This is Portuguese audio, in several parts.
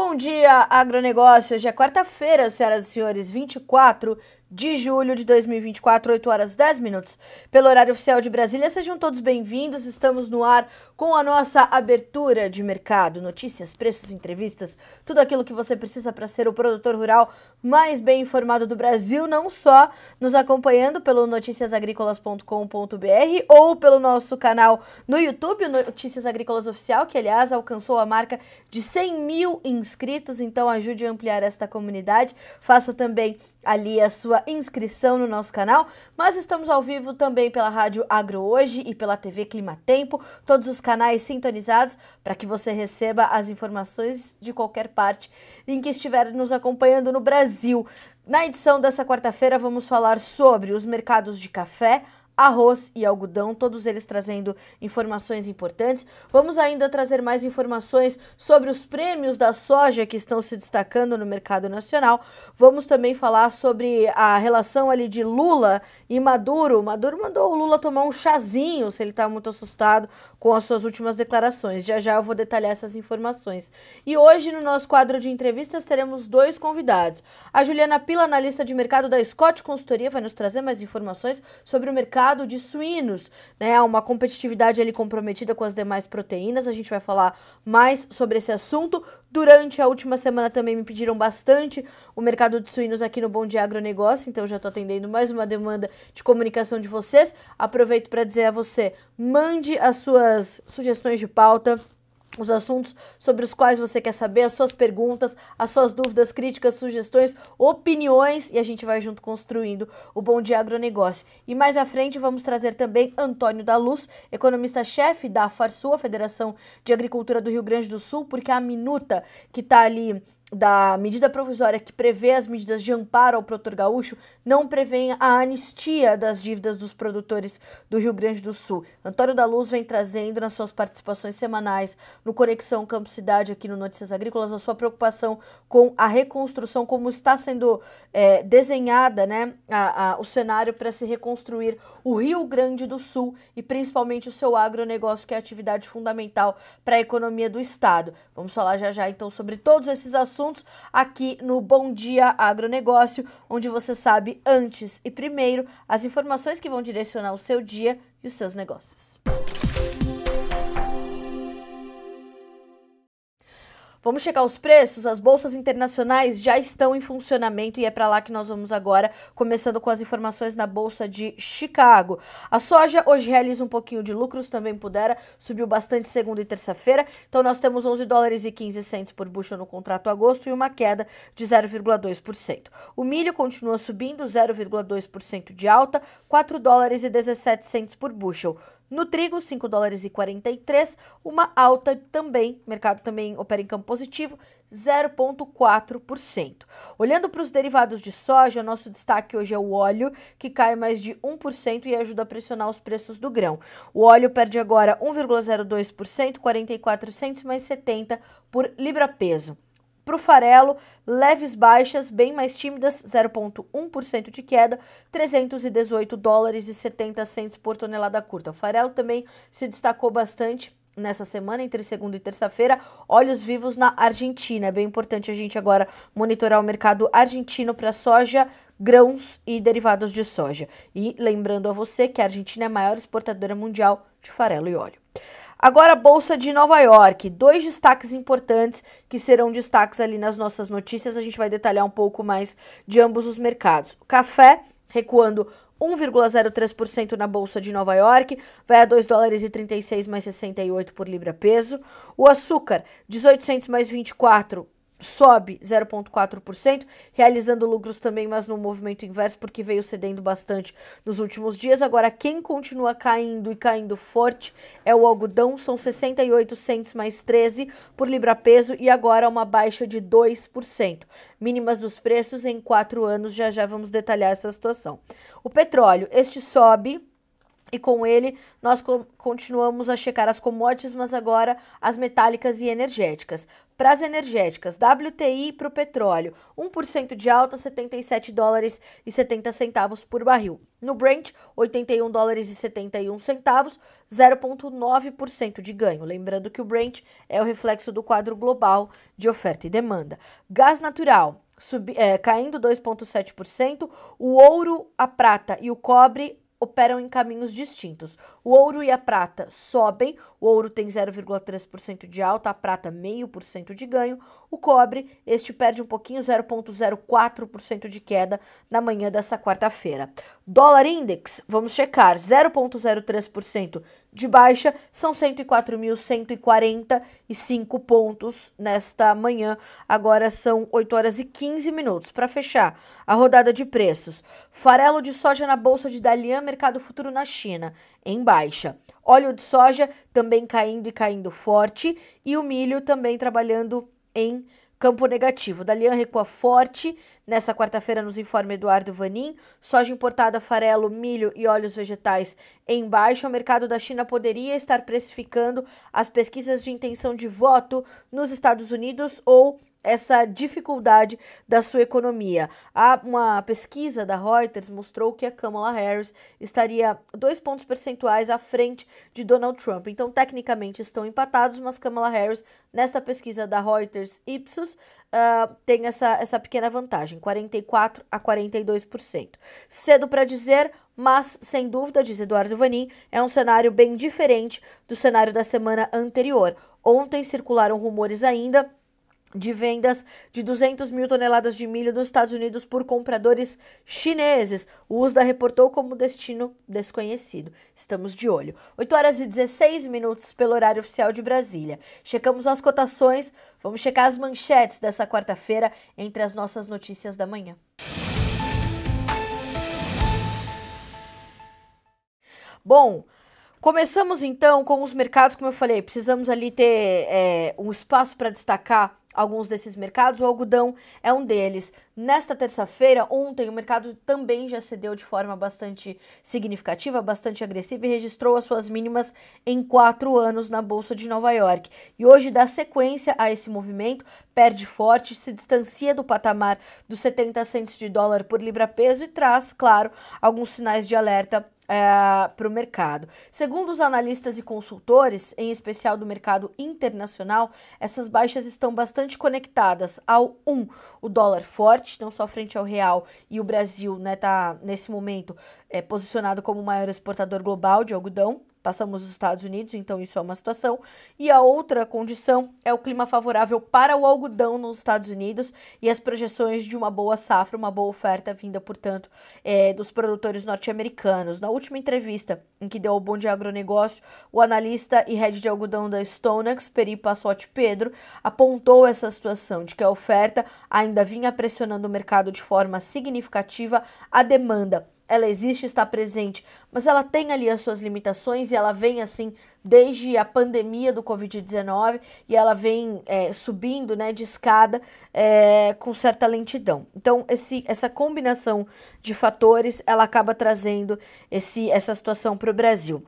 bom dia, agronegócio. Hoje é quarta-feira, senhoras e senhores, 24 de julho de 2024, 8 horas 10 minutos, pelo horário oficial de Brasília. Sejam todos bem-vindos. Estamos no ar com a nossa abertura de mercado, notícias, preços, entrevistas, tudo aquilo que você precisa para ser o produtor rural mais bem informado do Brasil, não só nos acompanhando pelo noticiasagricolas.com.br ou pelo nosso canal no YouTube, Notícias Agrícolas Oficial, que aliás alcançou a marca de 100 mil inscritos. Então ajude a ampliar esta comunidade. Faça também ali a sua inscrição no nosso canal, mas estamos ao vivo também pela Rádio Agro Hoje e pela TV Clima Tempo, todos os canais sintonizados para que você receba as informações de qualquer parte em que estiver nos acompanhando no Brasil. Na edição dessa quarta-feira vamos falar sobre os mercados de café, arroz e algodão, todos eles trazendo informações importantes. Vamos ainda trazer mais informações sobre os prêmios da soja que estão se destacando no mercado nacional. Vamos também falar sobre a relação ali de Lula e Maduro. Maduro mandou o Lula tomar um chazinho, se ele está muito assustado com as suas últimas declarações. Já já eu vou detalhar essas informações. E hoje no nosso quadro de entrevistas teremos dois convidados. A Juliana Pila, analista de mercado da Scott Consultoria, vai nos trazer mais informações sobre o mercado mercado de suínos, né? Uma competitividade ali comprometida com as demais proteínas. A gente vai falar mais sobre esse assunto. Durante a última semana também me pediram bastante o mercado de suínos aqui no Bom Dia Agronegócio, então já estou atendendo mais uma demanda de comunicação de vocês. Aproveito para dizer a você, mande as suas sugestões de pauta os assuntos sobre os quais você quer saber, as suas perguntas, as suas dúvidas, críticas, sugestões, opiniões e a gente vai junto construindo o Bom Dia Agronegócio. E mais à frente vamos trazer também Antônio da Luz, economista-chefe da FARSUA, Federação de Agricultura do Rio Grande do Sul, porque é a minuta que está ali da medida provisória que prevê as medidas de amparo ao produtor gaúcho não prevê a anistia das dívidas dos produtores do Rio Grande do Sul. Antônio da Luz vem trazendo nas suas participações semanais no Conexão Campo Cidade aqui no Notícias Agrícolas a sua preocupação com a reconstrução, como está sendo é, desenhada né, a, a, o cenário para se reconstruir o Rio Grande do Sul e principalmente o seu agronegócio, que é a atividade fundamental para a economia do Estado. Vamos falar já já então sobre todos esses assuntos assuntos aqui no Bom Dia Agronegócio, onde você sabe antes e primeiro as informações que vão direcionar o seu dia e os seus negócios. Vamos checar os preços? As bolsas internacionais já estão em funcionamento e é para lá que nós vamos agora, começando com as informações na bolsa de Chicago. A soja hoje realiza um pouquinho de lucros, também pudera, subiu bastante segunda e terça-feira. Então nós temos 11 dólares e 15 centos por bushel no contrato agosto e uma queda de 0,2%. O milho continua subindo, 0,2% de alta, 4 dólares e 17 centos por bushel. No trigo, 5 dólares e 43, uma alta também, o mercado também opera em campo positivo, 0,4%. Olhando para os derivados de soja, nosso destaque hoje é o óleo, que cai mais de 1% e ajuda a pressionar os preços do grão. O óleo perde agora 1,02%, 44 centes mais por libra peso. Para o farelo, leves baixas, bem mais tímidas, 0,1% de queda, 318 dólares e 70 centos por tonelada curta. O farelo também se destacou bastante nessa semana, entre segunda e terça-feira, olhos vivos na Argentina. É bem importante a gente agora monitorar o mercado argentino para soja, grãos e derivados de soja. E lembrando a você que a Argentina é a maior exportadora mundial de farelo e óleo. Agora a Bolsa de Nova York, dois destaques importantes que serão destaques ali nas nossas notícias, a gente vai detalhar um pouco mais de ambos os mercados. O café recuando 1,03% na bolsa de Nova York, vai a 2 dólares e 36 mais 68 por libra peso. O açúcar, 1800 mais 24 sobe 0,4%, realizando lucros também, mas no movimento inverso, porque veio cedendo bastante nos últimos dias. Agora, quem continua caindo e caindo forte é o algodão, são 68 cents mais 13 por libra-peso e agora uma baixa de 2%. Mínimas dos preços em quatro anos, já já vamos detalhar essa situação. O petróleo, este sobe e com ele, nós co continuamos a checar as commodities, mas agora as metálicas e energéticas. Para as energéticas, WTI para o petróleo, 1% de alta, 77 dólares e 70 centavos por barril. No Brent, 81 dólares e 71 centavos, 0,9% de ganho. Lembrando que o Brent é o reflexo do quadro global de oferta e demanda. Gás natural, sub, é, eh, caindo 2,7%, o ouro, a prata e o cobre operam em caminhos distintos. O ouro e a prata sobem, o ouro tem 0,3% de alta, a prata 0,5% de ganho. O cobre, este perde um pouquinho, 0,04% de queda na manhã dessa quarta-feira. Dólar index, vamos checar, 0,03% de baixa, são 104.145 pontos nesta manhã. Agora são 8 horas e 15 minutos. Para fechar a rodada de preços, farelo de soja na bolsa de Dalian, mercado futuro na China, em baixa baixa. Óleo de soja também caindo e caindo forte e o milho também trabalhando em campo negativo. Dalian recua forte nessa quarta-feira nos informa Eduardo Vanin. Soja importada, farelo, milho e óleos vegetais em baixa. O mercado da China poderia estar precificando as pesquisas de intenção de voto nos Estados Unidos ou essa dificuldade da sua economia. Há uma pesquisa da Reuters mostrou que a Kamala Harris estaria dois pontos percentuais à frente de Donald Trump. Então, tecnicamente estão empatados, mas Kamala Harris, nesta pesquisa da Reuters Ipsos, uh, tem essa, essa pequena vantagem, 44 a 42%. Cedo para dizer, mas, sem dúvida, diz Eduardo Vanin, é um cenário bem diferente do cenário da semana anterior. Ontem circularam rumores ainda de vendas de 200 mil toneladas de milho nos Estados Unidos por compradores chineses. O USDA reportou como destino desconhecido. Estamos de olho. 8 horas e 16 minutos pelo horário oficial de Brasília. Checamos as cotações, vamos checar as manchetes dessa quarta-feira entre as nossas notícias da manhã. Bom, Começamos então com os mercados, como eu falei, precisamos ali ter é, um espaço para destacar alguns desses mercados. O algodão é um deles. Nesta terça-feira, ontem, o mercado também já cedeu de forma bastante significativa, bastante agressiva e registrou as suas mínimas em quatro anos na Bolsa de Nova York. E hoje dá sequência a esse movimento, perde forte, se distancia do patamar dos 70 centos de dólar por libra-peso e traz, claro, alguns sinais de alerta é, para o mercado. Segundo os analistas e consultores, em especial do mercado internacional, essas baixas estão bastante conectadas ao um, o dólar forte, não só frente ao real, e o Brasil está né, nesse momento é, posicionado como o maior exportador global de algodão. Passamos os Estados Unidos, então isso é uma situação. E a outra condição é o clima favorável para o algodão nos Estados Unidos e as projeções de uma boa safra, uma boa oferta vinda, portanto, é, dos produtores norte-americanos. Na última entrevista em que deu ao Bom Dia Agronegócio, o analista e head de algodão da Stonex, Peri Passotti Pedro, apontou essa situação de que a oferta ainda vinha pressionando o mercado de forma significativa a demanda ela existe, está presente, mas ela tem ali as suas limitações e ela vem assim desde a pandemia do Covid-19 e ela vem é, subindo né, de escada é, com certa lentidão. Então, esse, essa combinação de fatores ela acaba trazendo esse, essa situação para o Brasil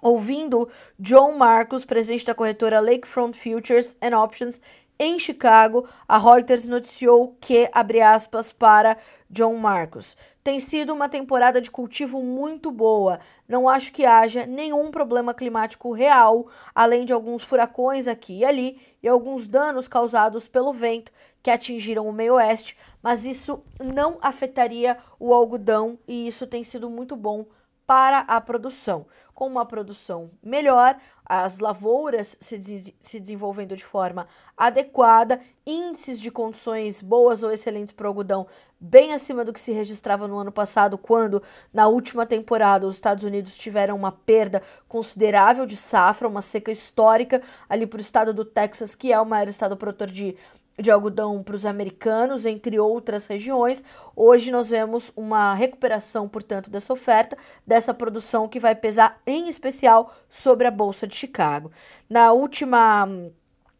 ouvindo John Marcos, presidente da corretora Lakefront Futures and Options em Chicago, a Reuters noticiou que, abre aspas, para John Marcos. Tem sido uma temporada de cultivo muito boa. Não acho que haja nenhum problema climático real, além de alguns furacões aqui e ali e alguns danos causados pelo vento que atingiram o meio-oeste, mas isso não afetaria o algodão e isso tem sido muito bom para a produção. Com uma produção melhor, as lavouras se, de, se desenvolvendo de forma adequada, índices de condições boas ou excelentes para o algodão bem acima do que se registrava no ano passado, quando na última temporada os Estados Unidos tiveram uma perda considerável de safra, uma seca histórica ali para o estado do Texas, que é o maior estado produtor de de algodão para os americanos, entre outras regiões. Hoje nós vemos uma recuperação, portanto, dessa oferta, dessa produção que vai pesar em especial sobre a Bolsa de Chicago. Na última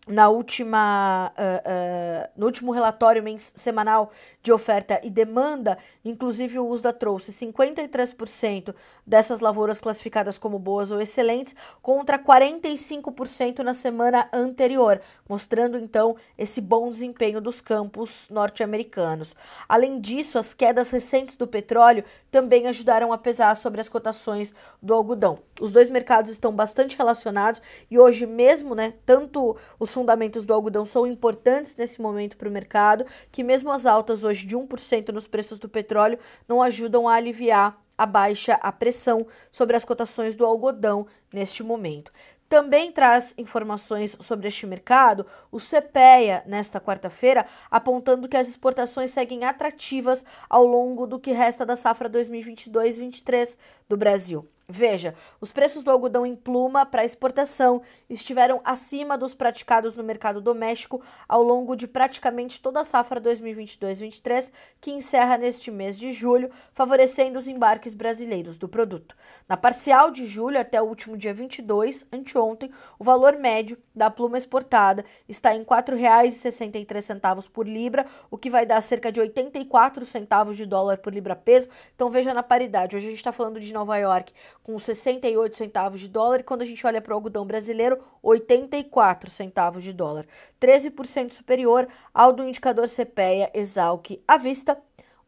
na última uh, uh, no último relatório semanal de oferta e demanda, inclusive o USDA trouxe 53% dessas lavouras classificadas como boas ou excelentes, contra 45% na semana anterior, mostrando então esse bom desempenho dos campos norte-americanos. Além disso, as quedas recentes do petróleo também ajudaram a pesar sobre as cotações do algodão. Os dois mercados estão bastante relacionados e hoje mesmo, né, tanto os fundamentos do algodão são importantes nesse momento para o mercado, que mesmo as altas hoje hoje de 1% nos preços do petróleo não ajudam a aliviar a baixa a pressão sobre as cotações do algodão neste momento. Também traz informações sobre este mercado o CPEA nesta quarta-feira, apontando que as exportações seguem atrativas ao longo do que resta da safra 2022-23 do Brasil. Veja, os preços do algodão em pluma para exportação estiveram acima dos praticados no mercado doméstico ao longo de praticamente toda a safra 2022-23, que encerra neste mês de julho, favorecendo os embarques brasileiros do produto. Na parcial de julho até o último dia 22, anteontem, o valor médio da pluma exportada está em R$ 4,63 por libra, o que vai dar cerca de 84 centavos de dólar por libra peso. Então veja na paridade, hoje a gente está falando de Nova York com 68 centavos de dólar, e quando a gente olha para o algodão brasileiro, 84 centavos de dólar, 13% superior ao do indicador CPEA Exalc à vista,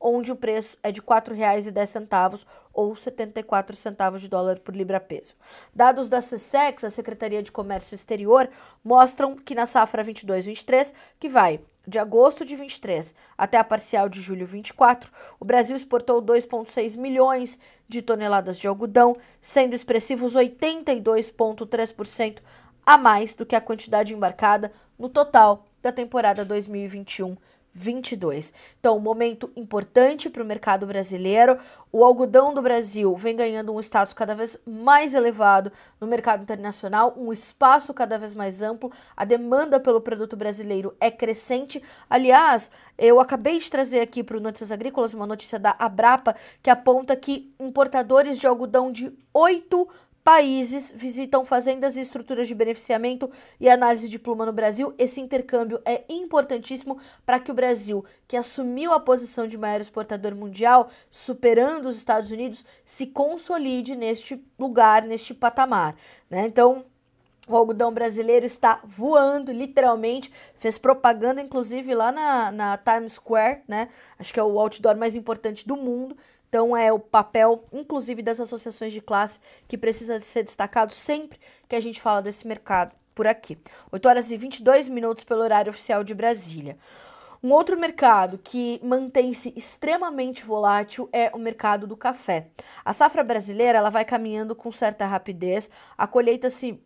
onde o preço é de R$ 4,10 ou 74 centavos de dólar por libra peso. Dados da CSEX, a Secretaria de Comércio Exterior, mostram que na safra 22/23, que vai de agosto de 23 até a parcial de julho 24, o Brasil exportou 2,6 milhões de toneladas de algodão, sendo expressivos 82,3% a mais do que a quantidade embarcada no total da temporada 2021 22. Então, momento importante para o mercado brasileiro. O algodão do Brasil vem ganhando um status cada vez mais elevado no mercado internacional, um espaço cada vez mais amplo. A demanda pelo produto brasileiro é crescente. Aliás, eu acabei de trazer aqui para o Notícias Agrícolas uma notícia da Abrapa que aponta que importadores de algodão de oito países visitam fazendas e estruturas de beneficiamento e análise de pluma no Brasil. Esse intercâmbio é importantíssimo para que o Brasil, que assumiu a posição de maior exportador mundial, superando os Estados Unidos, se consolide neste lugar, neste patamar. Né? Então, o algodão brasileiro está voando, literalmente. Fez propaganda, inclusive, lá na, na Times Square, né? Acho que é o outdoor mais importante do mundo. Então é o papel, inclusive, das associações de classe que precisa ser destacado sempre que a gente fala desse mercado por aqui. 8 horas e 22 minutos pelo horário oficial de Brasília. Um outro mercado que mantém-se extremamente volátil é o mercado do café. A safra brasileira ela vai caminhando com certa rapidez, a colheita se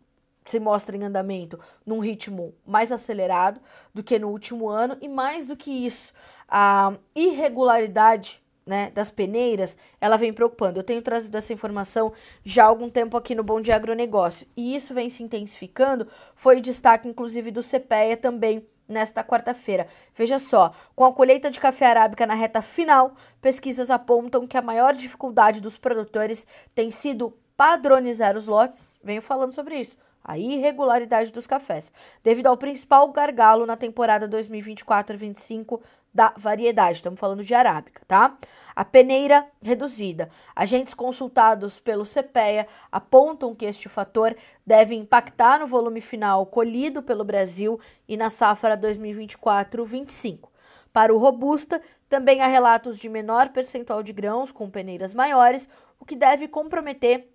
se mostra em andamento num ritmo mais acelerado do que no último ano e mais do que isso, a irregularidade né, das peneiras, ela vem preocupando. Eu tenho trazido essa informação já há algum tempo aqui no Bom Dia Agronegócio. E isso vem se intensificando, foi destaque inclusive do CPEA também nesta quarta-feira. Veja só, com a colheita de café arábica na reta final, pesquisas apontam que a maior dificuldade dos produtores tem sido padronizar os lotes. Venho falando sobre isso a irregularidade dos cafés, devido ao principal gargalo na temporada 2024-25 da variedade. Estamos falando de arábica, tá? A peneira reduzida. Agentes consultados pelo CPEA apontam que este fator deve impactar no volume final colhido pelo Brasil e na safra 2024-25. Para o robusta, também há relatos de menor percentual de grãos com peneiras maiores, o que deve comprometer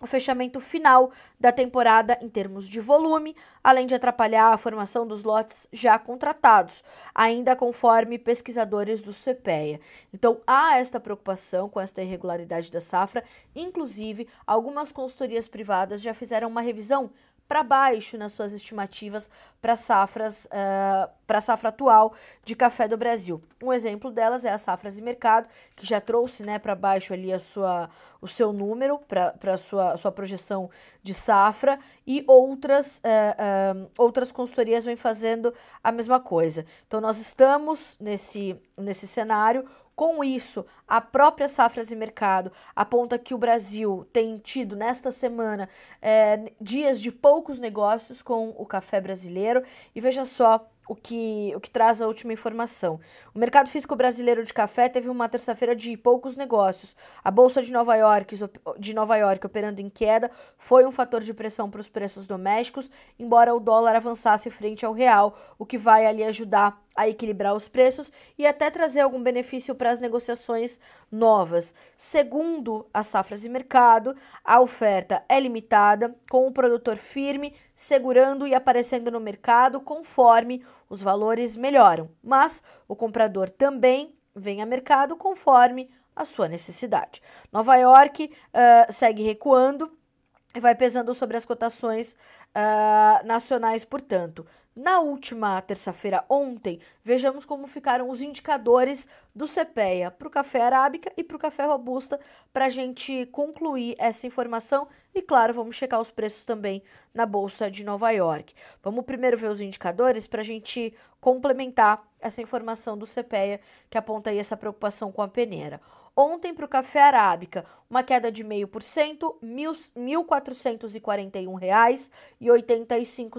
o fechamento final da temporada em termos de volume, além de atrapalhar a formação dos lotes já contratados, ainda conforme pesquisadores do CPEA. Então há esta preocupação com esta irregularidade da safra, inclusive algumas consultorias privadas já fizeram uma revisão para baixo nas suas estimativas para safras uh, eh, para a safra atual de café do Brasil. Um exemplo delas é a safras de mercado, que já trouxe né, para baixo ali a sua, o seu número para a sua, sua projeção de safra e outras, uh, uh, outras consultorias vêm fazendo a mesma coisa. Então nós estamos nesse, nesse cenário com isso, a própria Safras e Mercado aponta que o Brasil tem tido nesta semana é, dias de poucos negócios com o café brasileiro. E veja só o que, o que traz a última informação. O mercado físico brasileiro de café teve uma terça-feira de poucos negócios. A Bolsa de Nova, York, de Nova York operando em queda foi um fator de pressão para os preços domésticos, embora o dólar avançasse frente ao real, o que vai ali ajudar a equilibrar os preços e até trazer algum benefício para as negociações novas. Segundo as safras de mercado, a oferta é limitada, com o produtor firme, segurando e aparecendo no mercado conforme os valores melhoram, mas o comprador também vem a mercado conforme a sua necessidade. Nova York uh, segue recuando e vai pesando sobre as cotações uh, nacionais, portanto. Na última terça-feira, ontem, vejamos como ficaram os indicadores do CPEA para o café arábica e para o café robusta, para a gente concluir essa informação. E claro, vamos checar os preços também na Bolsa de Nova York. Vamos primeiro ver os indicadores para a gente complementar essa informação do CPEA que aponta aí essa preocupação com a peneira. Ontem, para o café arábica, uma queda de 0,5%, R$ 1.441,85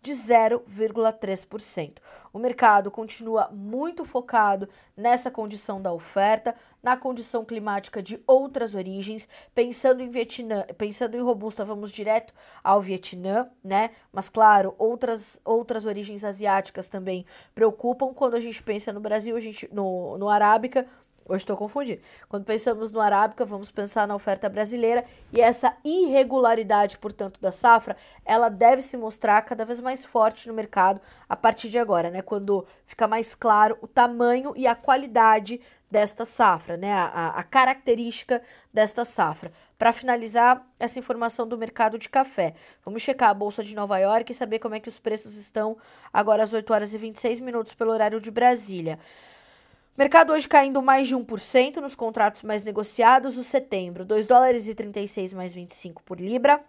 de 0,3%. O mercado continua muito focado nessa condição da oferta, na condição climática de outras origens, pensando em Vietnã, pensando em robusta, vamos direto ao Vietnã, né? Mas claro, outras outras origens asiáticas também preocupam. Quando a gente pensa no Brasil, a gente no no arábica, Hoje estou confundindo. Quando pensamos no arábica, vamos pensar na oferta brasileira e essa irregularidade, portanto, da safra, ela deve se mostrar cada vez mais forte no mercado a partir de agora, né? Quando fica mais claro o tamanho e a qualidade desta safra, né? A, a característica desta safra. Para finalizar essa informação do mercado de café, vamos checar a bolsa de Nova York e saber como é que os preços estão agora às 8 horas e 26 minutos pelo horário de Brasília. Mercado hoje caindo mais de 1% nos contratos mais negociados, o setembro, 2 dólares e 36 mais 25 por libra.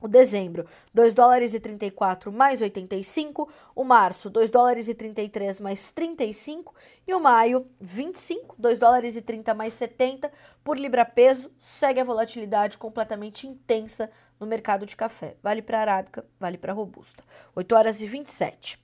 O dezembro, 2 dólares e 34 mais 85, o março, 2 dólares e 33 mais 35 e o maio, 25, 2 dólares e 30 mais 70 por libra peso, segue a volatilidade completamente intensa no mercado de café. Vale para arábica, vale para robusta. 8 horas e 27.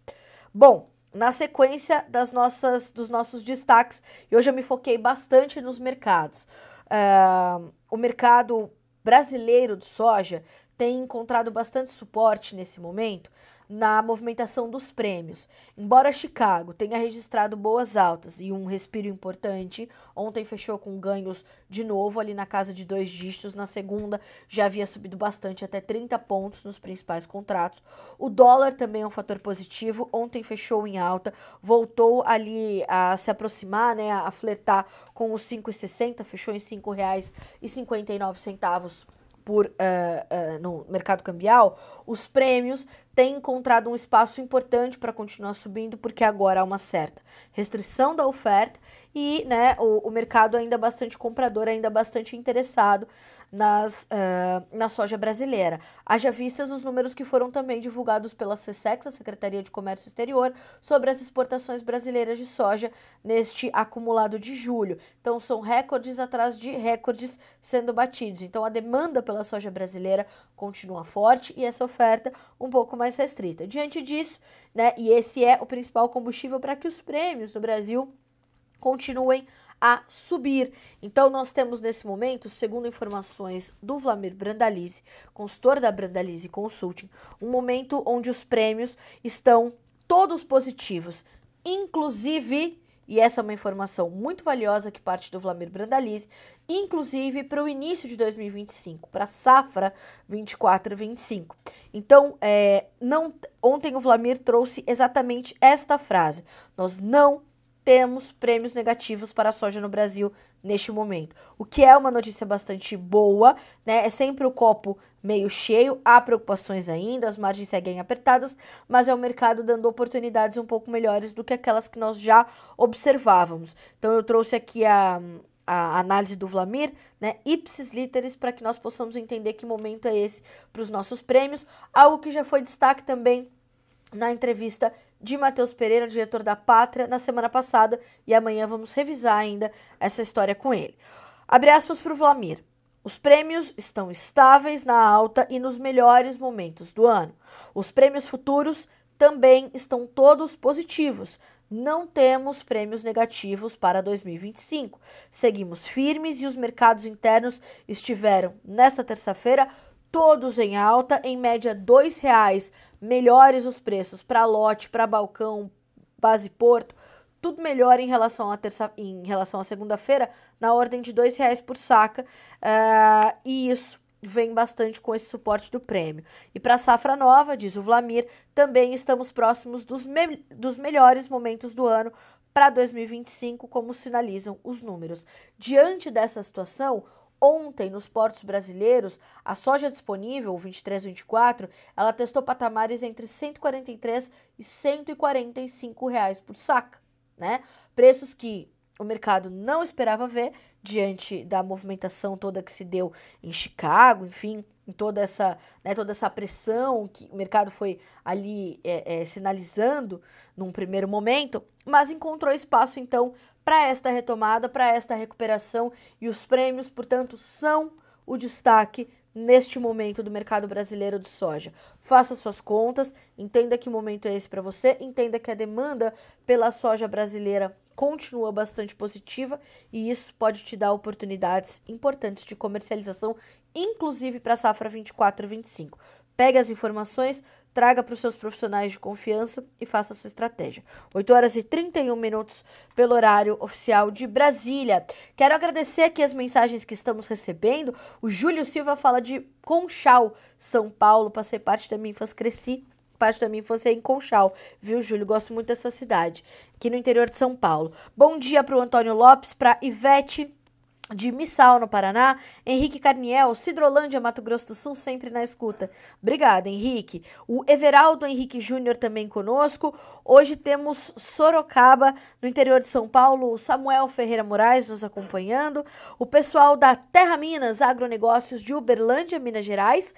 Bom, na sequência das nossas, dos nossos destaques, e hoje eu me foquei bastante nos mercados. Uh, o mercado brasileiro de soja tem encontrado bastante suporte nesse momento na movimentação dos prêmios. Embora Chicago tenha registrado boas altas e um respiro importante, ontem fechou com ganhos de novo ali na casa de dois dígitos, na segunda já havia subido bastante, até 30 pontos nos principais contratos. O dólar também é um fator positivo, ontem fechou em alta, voltou ali a se aproximar, né, a flertar com os 5,60, fechou em R$ 5,59 por, uh, uh, no mercado cambial, os prêmios tem encontrado um espaço importante para continuar subindo, porque agora há uma certa restrição da oferta e né, o, o mercado ainda é bastante comprador, ainda é bastante interessado nas, uh, na soja brasileira. Haja vistas os números que foram também divulgados pela SESEX, a Secretaria de Comércio Exterior, sobre as exportações brasileiras de soja neste acumulado de julho. Então, são recordes atrás de recordes sendo batidos. Então, a demanda pela soja brasileira continua forte e essa oferta um pouco mais restrita. Diante disso, né, e esse é o principal combustível para que os prêmios no Brasil continuem a subir. Então, nós temos nesse momento, segundo informações do Vlamir Brandalize, consultor da Brandalize Consulting, um momento onde os prêmios estão todos positivos, inclusive e essa é uma informação muito valiosa que parte do Vlamir Brandalize, inclusive para o início de 2025, para a safra 24 25. Então, é, não, ontem o Vlamir trouxe exatamente esta frase: Nós não temos prêmios negativos para a soja no Brasil neste momento. O que é uma notícia bastante boa, né? É sempre o copo meio cheio, há preocupações ainda, as margens seguem apertadas, mas é o mercado dando oportunidades um pouco melhores do que aquelas que nós já observávamos. Então eu trouxe aqui a, a análise do Vlamir, né, ipsis literis, para que nós possamos entender que momento é esse para os nossos prêmios, algo que já foi destaque também na entrevista de Matheus Pereira, diretor da Pátria, na semana passada, e amanhã vamos revisar ainda essa história com ele. Abre aspas para o Vlamir. Os prêmios estão estáveis na alta e nos melhores momentos do ano. Os prêmios futuros também estão todos positivos. Não temos prêmios negativos para 2025. Seguimos firmes e os mercados internos estiveram, nesta terça-feira, todos em alta, em média R$ 2,00 melhores os preços para lote, para balcão, base porto, tudo melhor em relação à terça, em relação à segunda-feira, na ordem de dois reais por saca, uh, e isso vem bastante com esse suporte do prêmio. E para a safra nova, diz o Vlamir, também estamos próximos dos, me dos melhores momentos do ano para 2025, como sinalizam os números. Diante dessa situação, Ontem, nos portos brasileiros, a soja disponível, 23,24, ela testou patamares entre 143 e 145 reais por saca, né? Preços que o mercado não esperava ver diante da movimentação toda que se deu em Chicago, enfim, em toda essa, né, toda essa pressão que o mercado foi ali é, é, sinalizando num primeiro momento, mas encontrou espaço então para esta retomada, para esta recuperação e os prêmios, portanto, são o destaque neste momento do mercado brasileiro de soja. Faça suas contas, entenda que momento é esse para você, entenda que a demanda pela soja brasileira continua bastante positiva e isso pode te dar oportunidades importantes de comercialização, inclusive para a safra 24 25. Pegue as informações, traga para os seus profissionais de confiança e faça a sua estratégia. 8 horas e 31 minutos pelo horário oficial de Brasília. Quero agradecer aqui as mensagens que estamos recebendo. O Júlio Silva fala de Conchal, São Paulo. Passei parte da minha infância, cresci parte da minha infância em Conchal, viu, Júlio? Gosto muito dessa cidade, aqui no interior de São Paulo. Bom dia para o Antônio Lopes, para Ivete, de Missal, no Paraná, Henrique Carniel, Cidrolândia, Mato Grosso do Sul, sempre na escuta. Obrigada, Henrique. O Everaldo Henrique Júnior também conosco. Hoje temos Sorocaba, no interior de São Paulo, o Samuel Ferreira Moraes nos acompanhando. O pessoal da Terra Minas, agronegócios de Uberlândia, Minas Gerais,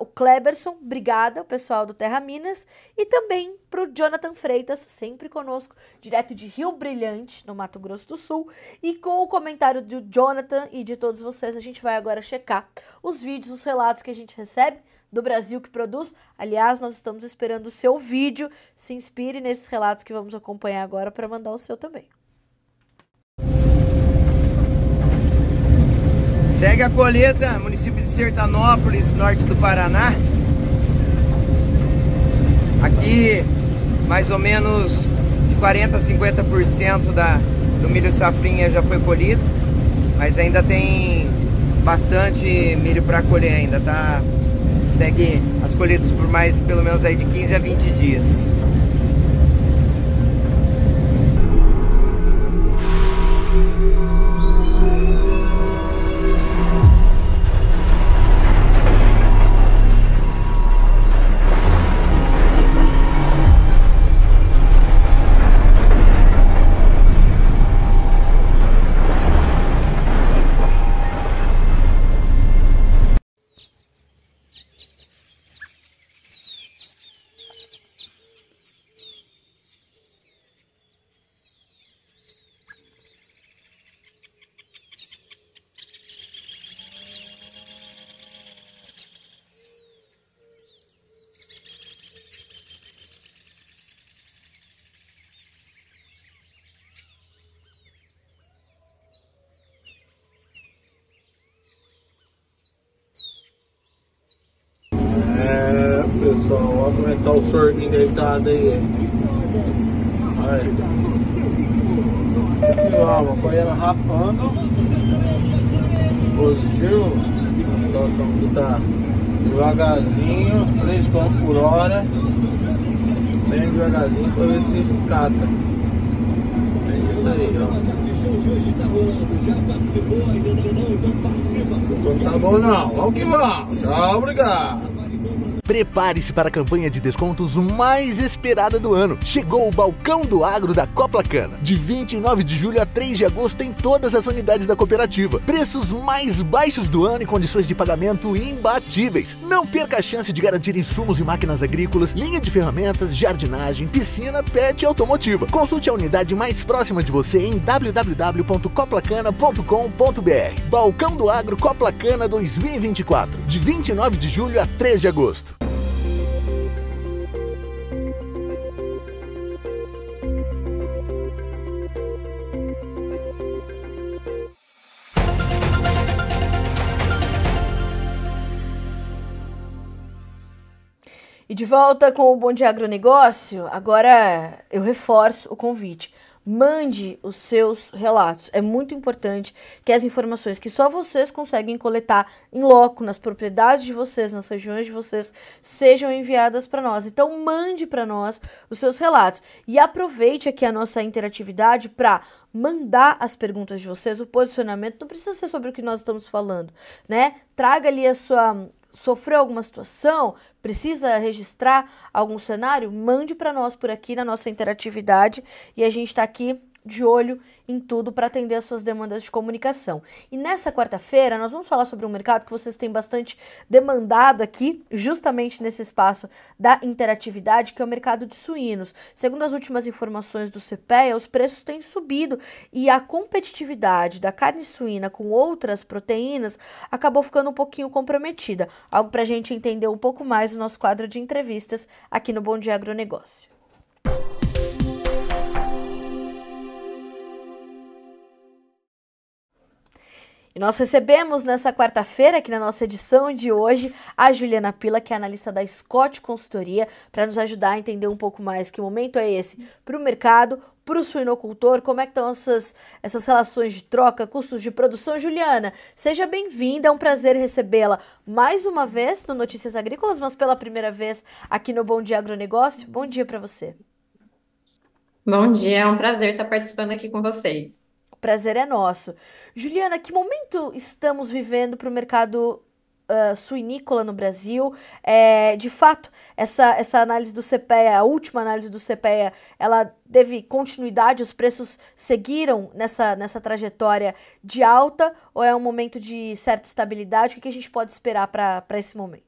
o Kleberson, obrigada, o pessoal do Terra Minas. E também para o Jonathan Freitas, sempre conosco, direto de Rio Brilhante, no Mato Grosso do Sul. E com o comentário do Jonathan e de todos vocês, a gente vai agora checar os vídeos, os relatos que a gente recebe do Brasil que produz. Aliás, nós estamos esperando o seu vídeo. Se inspire nesses relatos que vamos acompanhar agora para mandar o seu também. Segue a colheita, município de Sertanópolis, norte do Paraná. Aqui mais ou menos de 40% a 50% da, do milho safrinha já foi colhido, mas ainda tem bastante milho para colher ainda, tá? Segue as colheitas por mais pelo menos aí de 15 a 20 dias. working the entire day. Olha. Aqui, é. ó, uma coelha rapando positivo. A situação que tá devagarzinho, 3 pontos por hora. Bem devagarzinho para ver se cata. É isso aí, ó. Não tá bom não, vamos que vamos. Tchau, obrigado. Prepare-se para a campanha de descontos mais esperada do ano. Chegou o Balcão do Agro da Coplacana, de 29 de julho a 3 de agosto em todas as unidades da cooperativa. Preços mais baixos do ano e condições de pagamento imbatíveis. Não perca a chance de garantir insumos e máquinas agrícolas, linha de ferramentas, jardinagem, piscina, pet e automotiva. Consulte a unidade mais próxima de você em www.coplacana.com.br. Balcão do Agro Coplacana 2024, de 29 de julho a 3 de agosto. de volta com o Bom Dia Agronegócio, agora eu reforço o convite. Mande os seus relatos. É muito importante que as informações que só vocês conseguem coletar em loco, nas propriedades de vocês, nas regiões de vocês, sejam enviadas para nós. Então, mande para nós os seus relatos. E aproveite aqui a nossa interatividade para mandar as perguntas de vocês, o posicionamento, não precisa ser sobre o que nós estamos falando, né? Traga ali a sua, sofreu alguma situação, precisa registrar algum cenário, mande para nós por aqui na nossa interatividade e a gente está aqui de olho em tudo para atender às suas demandas de comunicação. E nessa quarta-feira nós vamos falar sobre um mercado que vocês têm bastante demandado aqui, justamente nesse espaço da interatividade, que é o mercado de suínos. Segundo as últimas informações do CPEA, os preços têm subido e a competitividade da carne suína com outras proteínas acabou ficando um pouquinho comprometida. Algo para a gente entender um pouco mais o nosso quadro de entrevistas aqui no Bom Dia Agronegócio. E nós recebemos nessa quarta-feira, aqui na nossa edição de hoje, a Juliana Pila, que é analista da Scott Consultoria, para nos ajudar a entender um pouco mais que momento é esse para o mercado, para o suinocultor, como é que estão essas, essas relações de troca, custos de produção. Juliana, seja bem-vinda, é um prazer recebê-la mais uma vez no Notícias Agrícolas, mas pela primeira vez aqui no Bom Dia Agronegócio. Bom dia para você. Bom dia, é um prazer estar participando aqui com vocês prazer é nosso. Juliana, que momento estamos vivendo para o mercado uh, suinícola no Brasil? É, de fato, essa, essa análise do CPEA, a última análise do CPEA, ela teve continuidade? Os preços seguiram nessa, nessa trajetória de alta? Ou é um momento de certa estabilidade? O que, que a gente pode esperar para esse momento?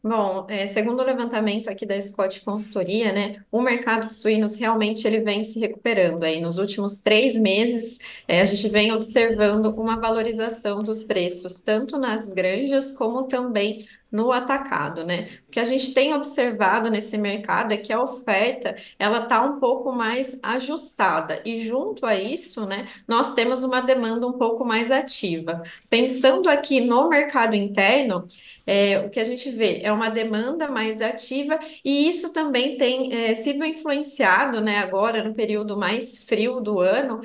Bom, é, segundo o levantamento aqui da Scott Consultoria, né, o mercado de suínos realmente ele vem se recuperando. Aí nos últimos três meses, é, a gente vem observando uma valorização dos preços, tanto nas granjas como também no atacado, né? O que a gente tem observado nesse mercado é que a oferta ela está um pouco mais ajustada e junto a isso, né, nós temos uma demanda um pouco mais ativa. Pensando aqui no mercado interno, é, o que a gente vê é uma demanda mais ativa e isso também tem é, sido influenciado, né? Agora no período mais frio do ano,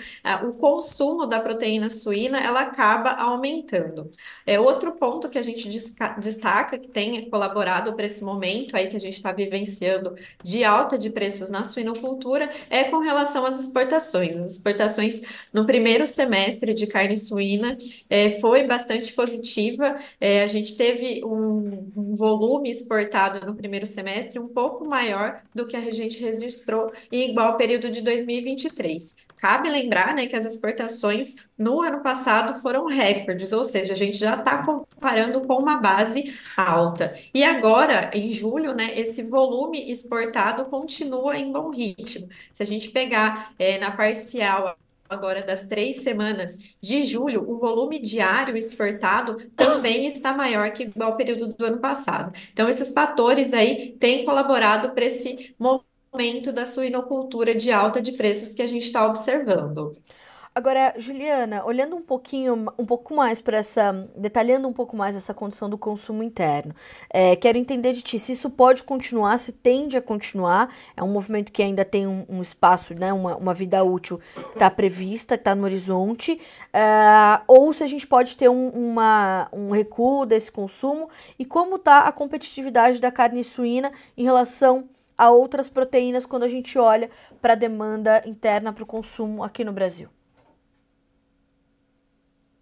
o consumo da proteína suína ela acaba aumentando. É outro ponto que a gente destaca que tem colaborado para esse momento aí que a gente está vivenciando de alta de preços na suinocultura é com relação às exportações. As exportações no primeiro semestre de carne suína é, foi bastante positiva. É, a gente teve um, um volume exportado no primeiro semestre um pouco maior do que a gente registrou em igual período de 2023. Cabe lembrar né, que as exportações no ano passado foram recordes, ou seja, a gente já está comparando com uma base alta. E agora, em julho, né, esse volume exportado continua em bom ritmo. Se a gente pegar é, na parcial agora das três semanas de julho, o volume diário exportado também está maior que igual ao período do ano passado. Então, esses fatores aí têm colaborado para esse momento da suinocultura de alta de preços que a gente está observando. Agora, Juliana, olhando um pouquinho, um pouco mais para essa, detalhando um pouco mais essa condição do consumo interno, é, quero entender de ti se isso pode continuar, se tende a continuar, é um movimento que ainda tem um, um espaço, né, uma, uma vida útil que está prevista, que está no horizonte, uh, ou se a gente pode ter um, uma, um recuo desse consumo e como está a competitividade da carne suína em relação a outras proteínas quando a gente olha para a demanda interna para o consumo aqui no Brasil.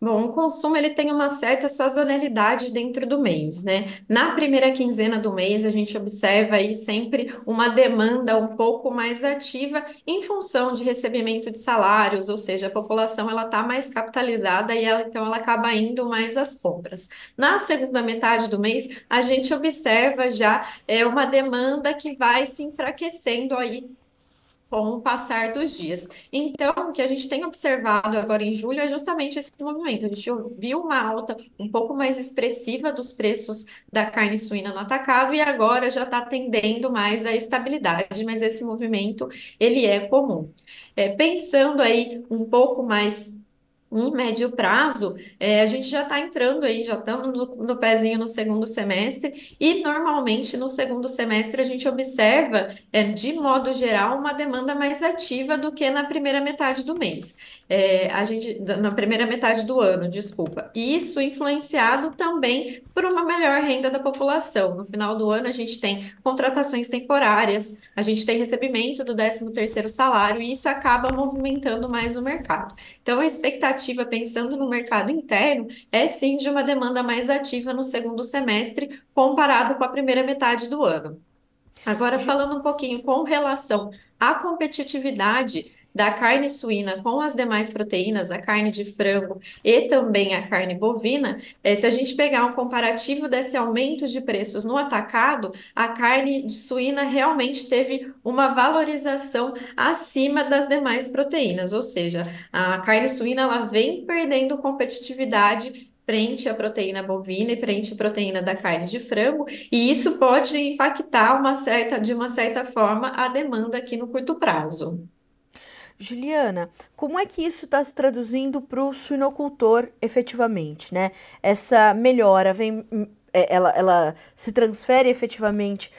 Bom, o consumo ele tem uma certa sazonalidade dentro do mês, né? Na primeira quinzena do mês, a gente observa aí sempre uma demanda um pouco mais ativa em função de recebimento de salários, ou seja, a população ela está mais capitalizada e ela, então ela acaba indo mais às compras. Na segunda metade do mês, a gente observa já é, uma demanda que vai se enfraquecendo aí com o passar dos dias. Então, o que a gente tem observado agora em julho é justamente esse movimento. A gente viu uma alta um pouco mais expressiva dos preços da carne suína no atacado e agora já está tendendo mais à estabilidade, mas esse movimento ele é comum. É, pensando aí um pouco mais em médio prazo, é, a gente já está entrando aí, já estamos no, no, pezinho no segundo semestre, e normalmente no segundo semestre a gente observa, é, de modo geral, uma demanda mais ativa do que na primeira metade do mês, é, a gente, na primeira metade do ano, desculpa. E isso influenciado também por uma melhor renda da população. No final do ano a gente tem contratações temporárias, a gente tem recebimento do 13 terceiro salário, e isso acaba movimentando mais o mercado. Então a expectativa expectativa, pensando no mercado interno, é sim de uma demanda mais ativa no segundo semestre, comparado com a primeira metade do ano. Agora, falando um pouquinho com relação à competitividade, da carne suína com as demais proteínas, a carne de frango e também a carne bovina, é, se a gente pegar um comparativo desse aumento de preços no atacado, a carne de suína realmente teve uma valorização acima das demais proteínas, ou seja, a carne suína ela vem perdendo competitividade frente à proteína bovina e frente à proteína da carne de frango, e isso pode impactar uma certa, de uma certa forma a demanda aqui no curto prazo. Juliana, como é que isso está se traduzindo para o suinocultor efetivamente, né? Essa melhora vem, hum, é, ela, ela se transfere efetivamente uh,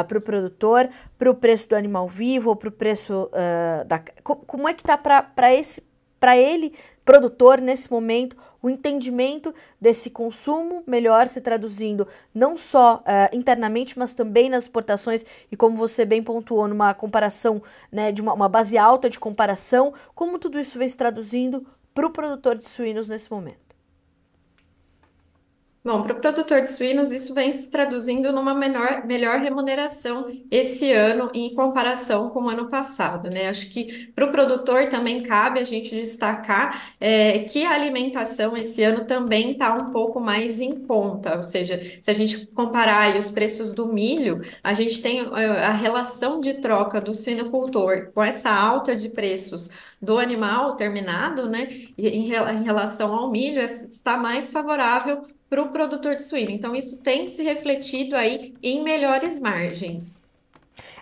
ah, para o produtor, para o preço do animal vivo para o preço uh, da... Como é que está para esse para ele, produtor, nesse momento, o entendimento desse consumo melhor se traduzindo não só uh, internamente, mas também nas exportações e como você bem pontuou, numa comparação, né, de uma, uma base alta de comparação, como tudo isso vem se traduzindo para o produtor de suínos nesse momento? Bom, para o produtor de suínos, isso vem se traduzindo numa menor, melhor remuneração esse ano em comparação com o ano passado, né? Acho que para o produtor também cabe a gente destacar é, que a alimentação esse ano também está um pouco mais em conta, ou seja, se a gente comparar os preços do milho, a gente tem é, a relação de troca do suinocultor com essa alta de preços do animal terminado, né, em, em relação ao milho, está mais favorável para o produtor de suíno. Então, isso tem se refletido aí em melhores margens.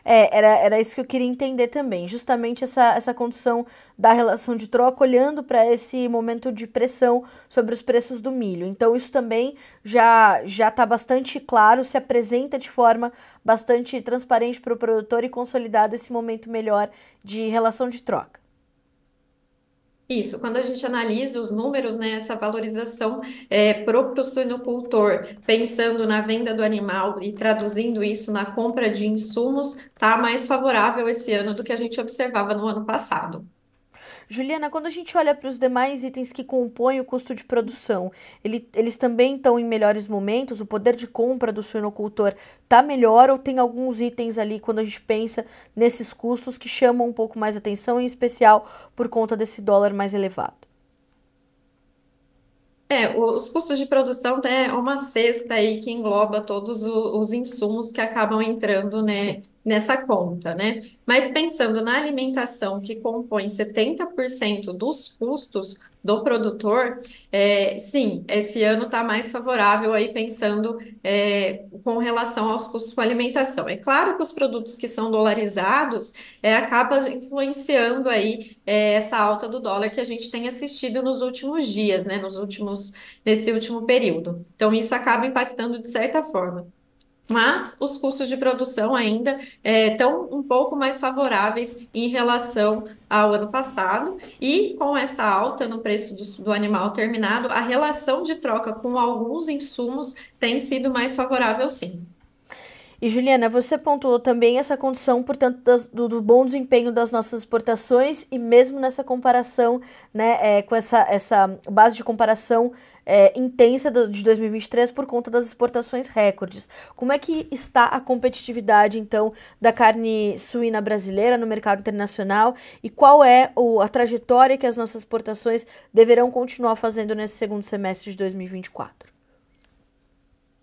É, era, era isso que eu queria entender também, justamente essa, essa condição da relação de troca, olhando para esse momento de pressão sobre os preços do milho. Então, isso também já já está bastante claro, se apresenta de forma bastante transparente para o produtor e consolidado esse momento melhor de relação de troca. Isso, quando a gente analisa os números, né, essa valorização é, pro suinocultor, pensando na venda do animal e traduzindo isso na compra de insumos, está mais favorável esse ano do que a gente observava no ano passado. Juliana, quando a gente olha para os demais itens que compõem o custo de produção, ele, eles também estão em melhores momentos? O poder de compra do suinocultor está melhor ou tem alguns itens ali, quando a gente pensa nesses custos, que chamam um pouco mais atenção, em especial por conta desse dólar mais elevado? É, os custos de produção né, é uma cesta aí que engloba todos os insumos que acabam entrando, né, Sim nessa conta, né? Mas pensando na alimentação, que compõe 70% dos custos do produtor, é, sim, esse ano está mais favorável aí pensando é, com relação aos custos com alimentação. É claro que os produtos que são dolarizados é, acaba influenciando aí é, essa alta do dólar que a gente tem assistido nos últimos dias, né? Nos últimos, nesse último período. Então, isso acaba impactando de certa forma mas os custos de produção ainda estão é, um pouco mais favoráveis em relação ao ano passado, e com essa alta no preço do, do animal terminado, a relação de troca com alguns insumos tem sido mais favorável sim. E Juliana, você pontuou também essa condição, portanto, das, do, do, bom desempenho das nossas exportações e mesmo nessa comparação, né, é, com essa, essa base de comparação é, intensa do, de 2023 por conta das exportações recordes. Como é que está a competitividade, então, da carne suína brasileira no mercado internacional e qual é o, a trajetória que as nossas exportações deverão continuar fazendo nesse segundo semestre de 2024?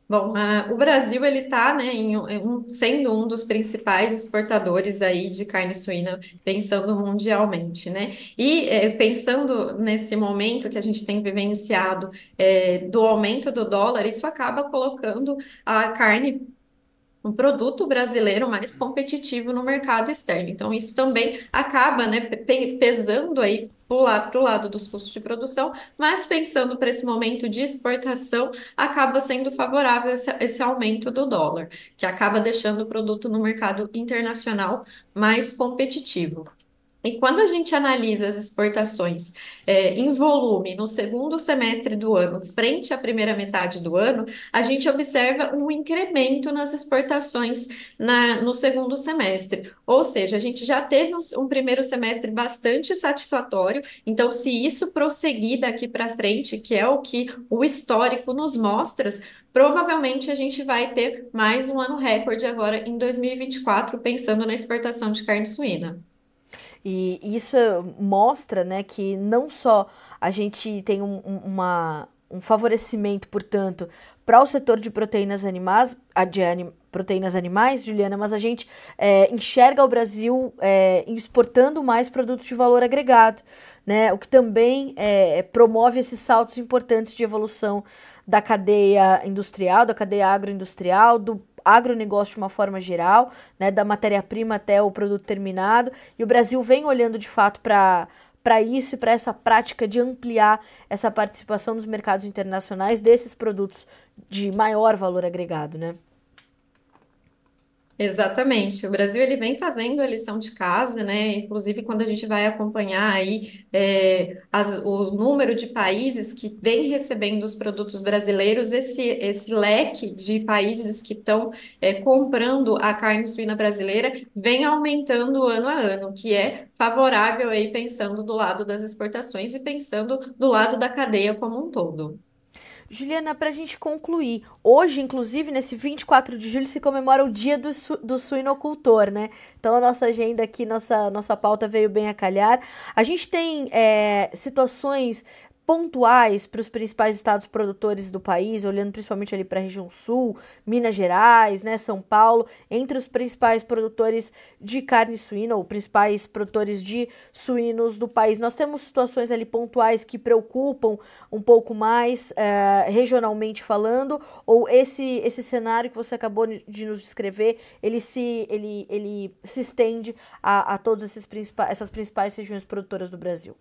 Bom, o Brasil ele está, né, um- um- sendo um dos principais exportadores aí de carne suína, pensando mundialmente, né? E eh, pensando nesse momento que a gente tem vivenciado eh, do aumento do dólar, isso acaba colocando a carne um produto brasileiro mais competitivo no mercado externo. Então, isso também acaba né, pesando aí para o lado dos custos de produção, mas pensando para esse momento de exportação, acaba sendo favorável esse, esse aumento do dólar, que acaba deixando o produto no mercado internacional mais competitivo. E quando a gente analisa as exportações é, em volume no segundo semestre do ano, frente à primeira metade do ano, a gente observa um incremento nas exportações na, no segundo semestre. Ou seja, a gente já teve um, um primeiro semestre bastante satisfatório, então, se isso prosseguir daqui para frente, que é o que o histórico nos mostra, provavelmente a gente vai ter mais um ano recorde agora em 2024, pensando na exportação de carne suína. E isso mostra né, que não só a gente tem um, uma, um favorecimento, portanto, para o setor de proteínas animais, de anim, proteínas animais, Juliana, mas a gente é, enxerga o Brasil é, exportando mais produtos de valor agregado, né? O que também é, promove esses saltos importantes de evolução da cadeia industrial, da cadeia agroindustrial, do agronegócio de uma forma geral, né, da matéria-prima até o produto terminado, e o Brasil vem olhando de fato para para isso e para essa prática de ampliar essa participação nos mercados internacionais desses produtos de maior valor agregado, né? Exatamente. O Brasil ele vem fazendo a lição de casa, né? Inclusive quando a gente vai acompanhar aí é, as, o número de países que vem recebendo os produtos brasileiros, esse, esse leque de países que estão é, comprando a carne suína brasileira vem aumentando ano a ano, que é favorável aí pensando do lado das exportações e pensando do lado da cadeia como um todo. Juliana, para a gente concluir, hoje, inclusive, nesse 24 de julho, se comemora o dia do, su do suinocultor, né? Então, a nossa agenda aqui, nossa, nossa pauta veio bem a calhar. A gente tem é, situações pontuais para os principais estados produtores do país, olhando principalmente ali para a região sul, Minas Gerais, né, São Paulo, entre os principais produtores de carne suína ou principais produtores de suínos do país. Nós temos situações ali pontuais que preocupam um pouco mais eh, regionalmente falando, ou esse esse cenário que você acabou de nos descrever, ele se ele, ele se estende a, a todas essas principais regiões produtoras do Brasil.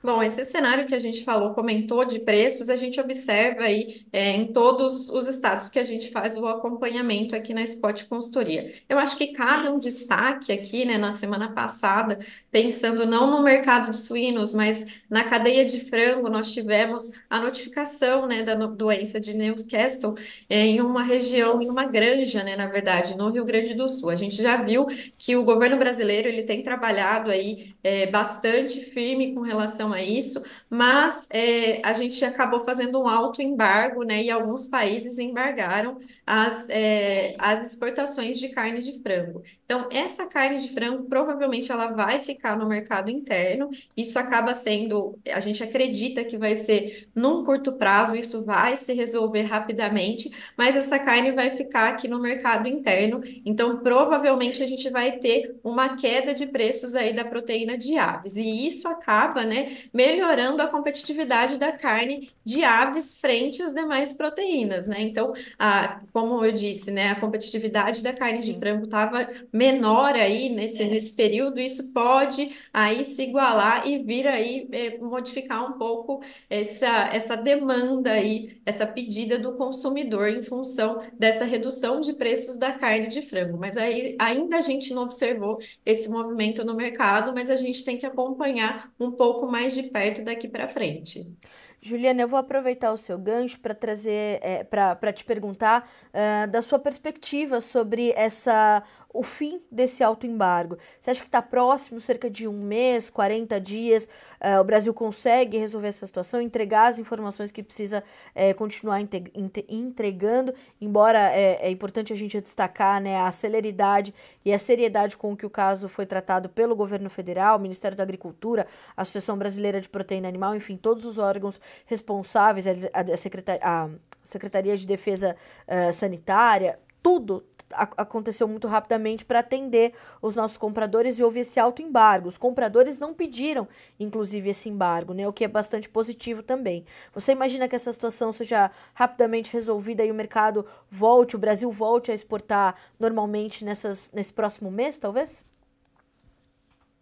Bom, esse cenário que a gente falou, comentou de preços, a gente observa aí é, em todos os estados que a gente faz o acompanhamento aqui na Scott Consultoria. Eu acho que cabe um destaque aqui, né, na semana passada, pensando não no mercado de suínos, mas na cadeia de frango, nós tivemos a notificação, né, da doença de Newcastle é, em uma região, em uma granja, né, na verdade, no Rio Grande do Sul. A gente já viu que o governo brasileiro, ele tem trabalhado aí é, bastante firme com relação a a isso, mas é, a gente acabou fazendo um alto embargo, né? E alguns países embargaram as, é, as exportações de carne de frango. Então, essa carne de frango provavelmente ela vai ficar no mercado interno. Isso acaba sendo, a gente acredita que vai ser num curto prazo, isso vai se resolver rapidamente, mas essa carne vai ficar aqui no mercado interno. Então, provavelmente a gente vai ter uma queda de preços aí da proteína de aves. E isso acaba, né, melhorando da competitividade da carne de aves frente às demais proteínas, né? Então, a, como eu disse, né, a competitividade da carne Sim. de frango estava menor aí nesse, é. nesse período, isso pode aí se igualar e vir aí é, modificar um pouco essa, essa demanda aí, essa pedida do consumidor em função dessa redução de preços da carne de frango. Mas aí ainda a gente não observou esse movimento no mercado, mas a gente tem que acompanhar um pouco mais de perto daqui daqui para frente. Juliana, eu vou aproveitar o seu gancho para trazer, é, eh, para te perguntar uh, da sua perspectiva sobre essa o fim desse alto embargo? Você acha que está próximo, cerca de um mês, 40 dias, uh, o Brasil consegue resolver essa situação, entregar as informações que precisa uh, continuar entregando, embora uh, é importante a gente destacar né, a celeridade e a seriedade com que o caso foi tratado pelo governo federal, Ministério da Agricultura, Associação Brasileira de Proteína Animal, enfim, todos os órgãos responsáveis, a, a, Secretaria, a Secretaria de Defesa Sanitária, tudo, aconteceu muito rapidamente para atender os nossos compradores e houve esse alto embargo. Os compradores não pediram, inclusive, esse embargo, né? O que é bastante positivo também. Você imagina que essa situação seja rapidamente resolvida e o mercado volte, o Brasil volte a exportar normalmente nessas, nesse próximo mês, talvez?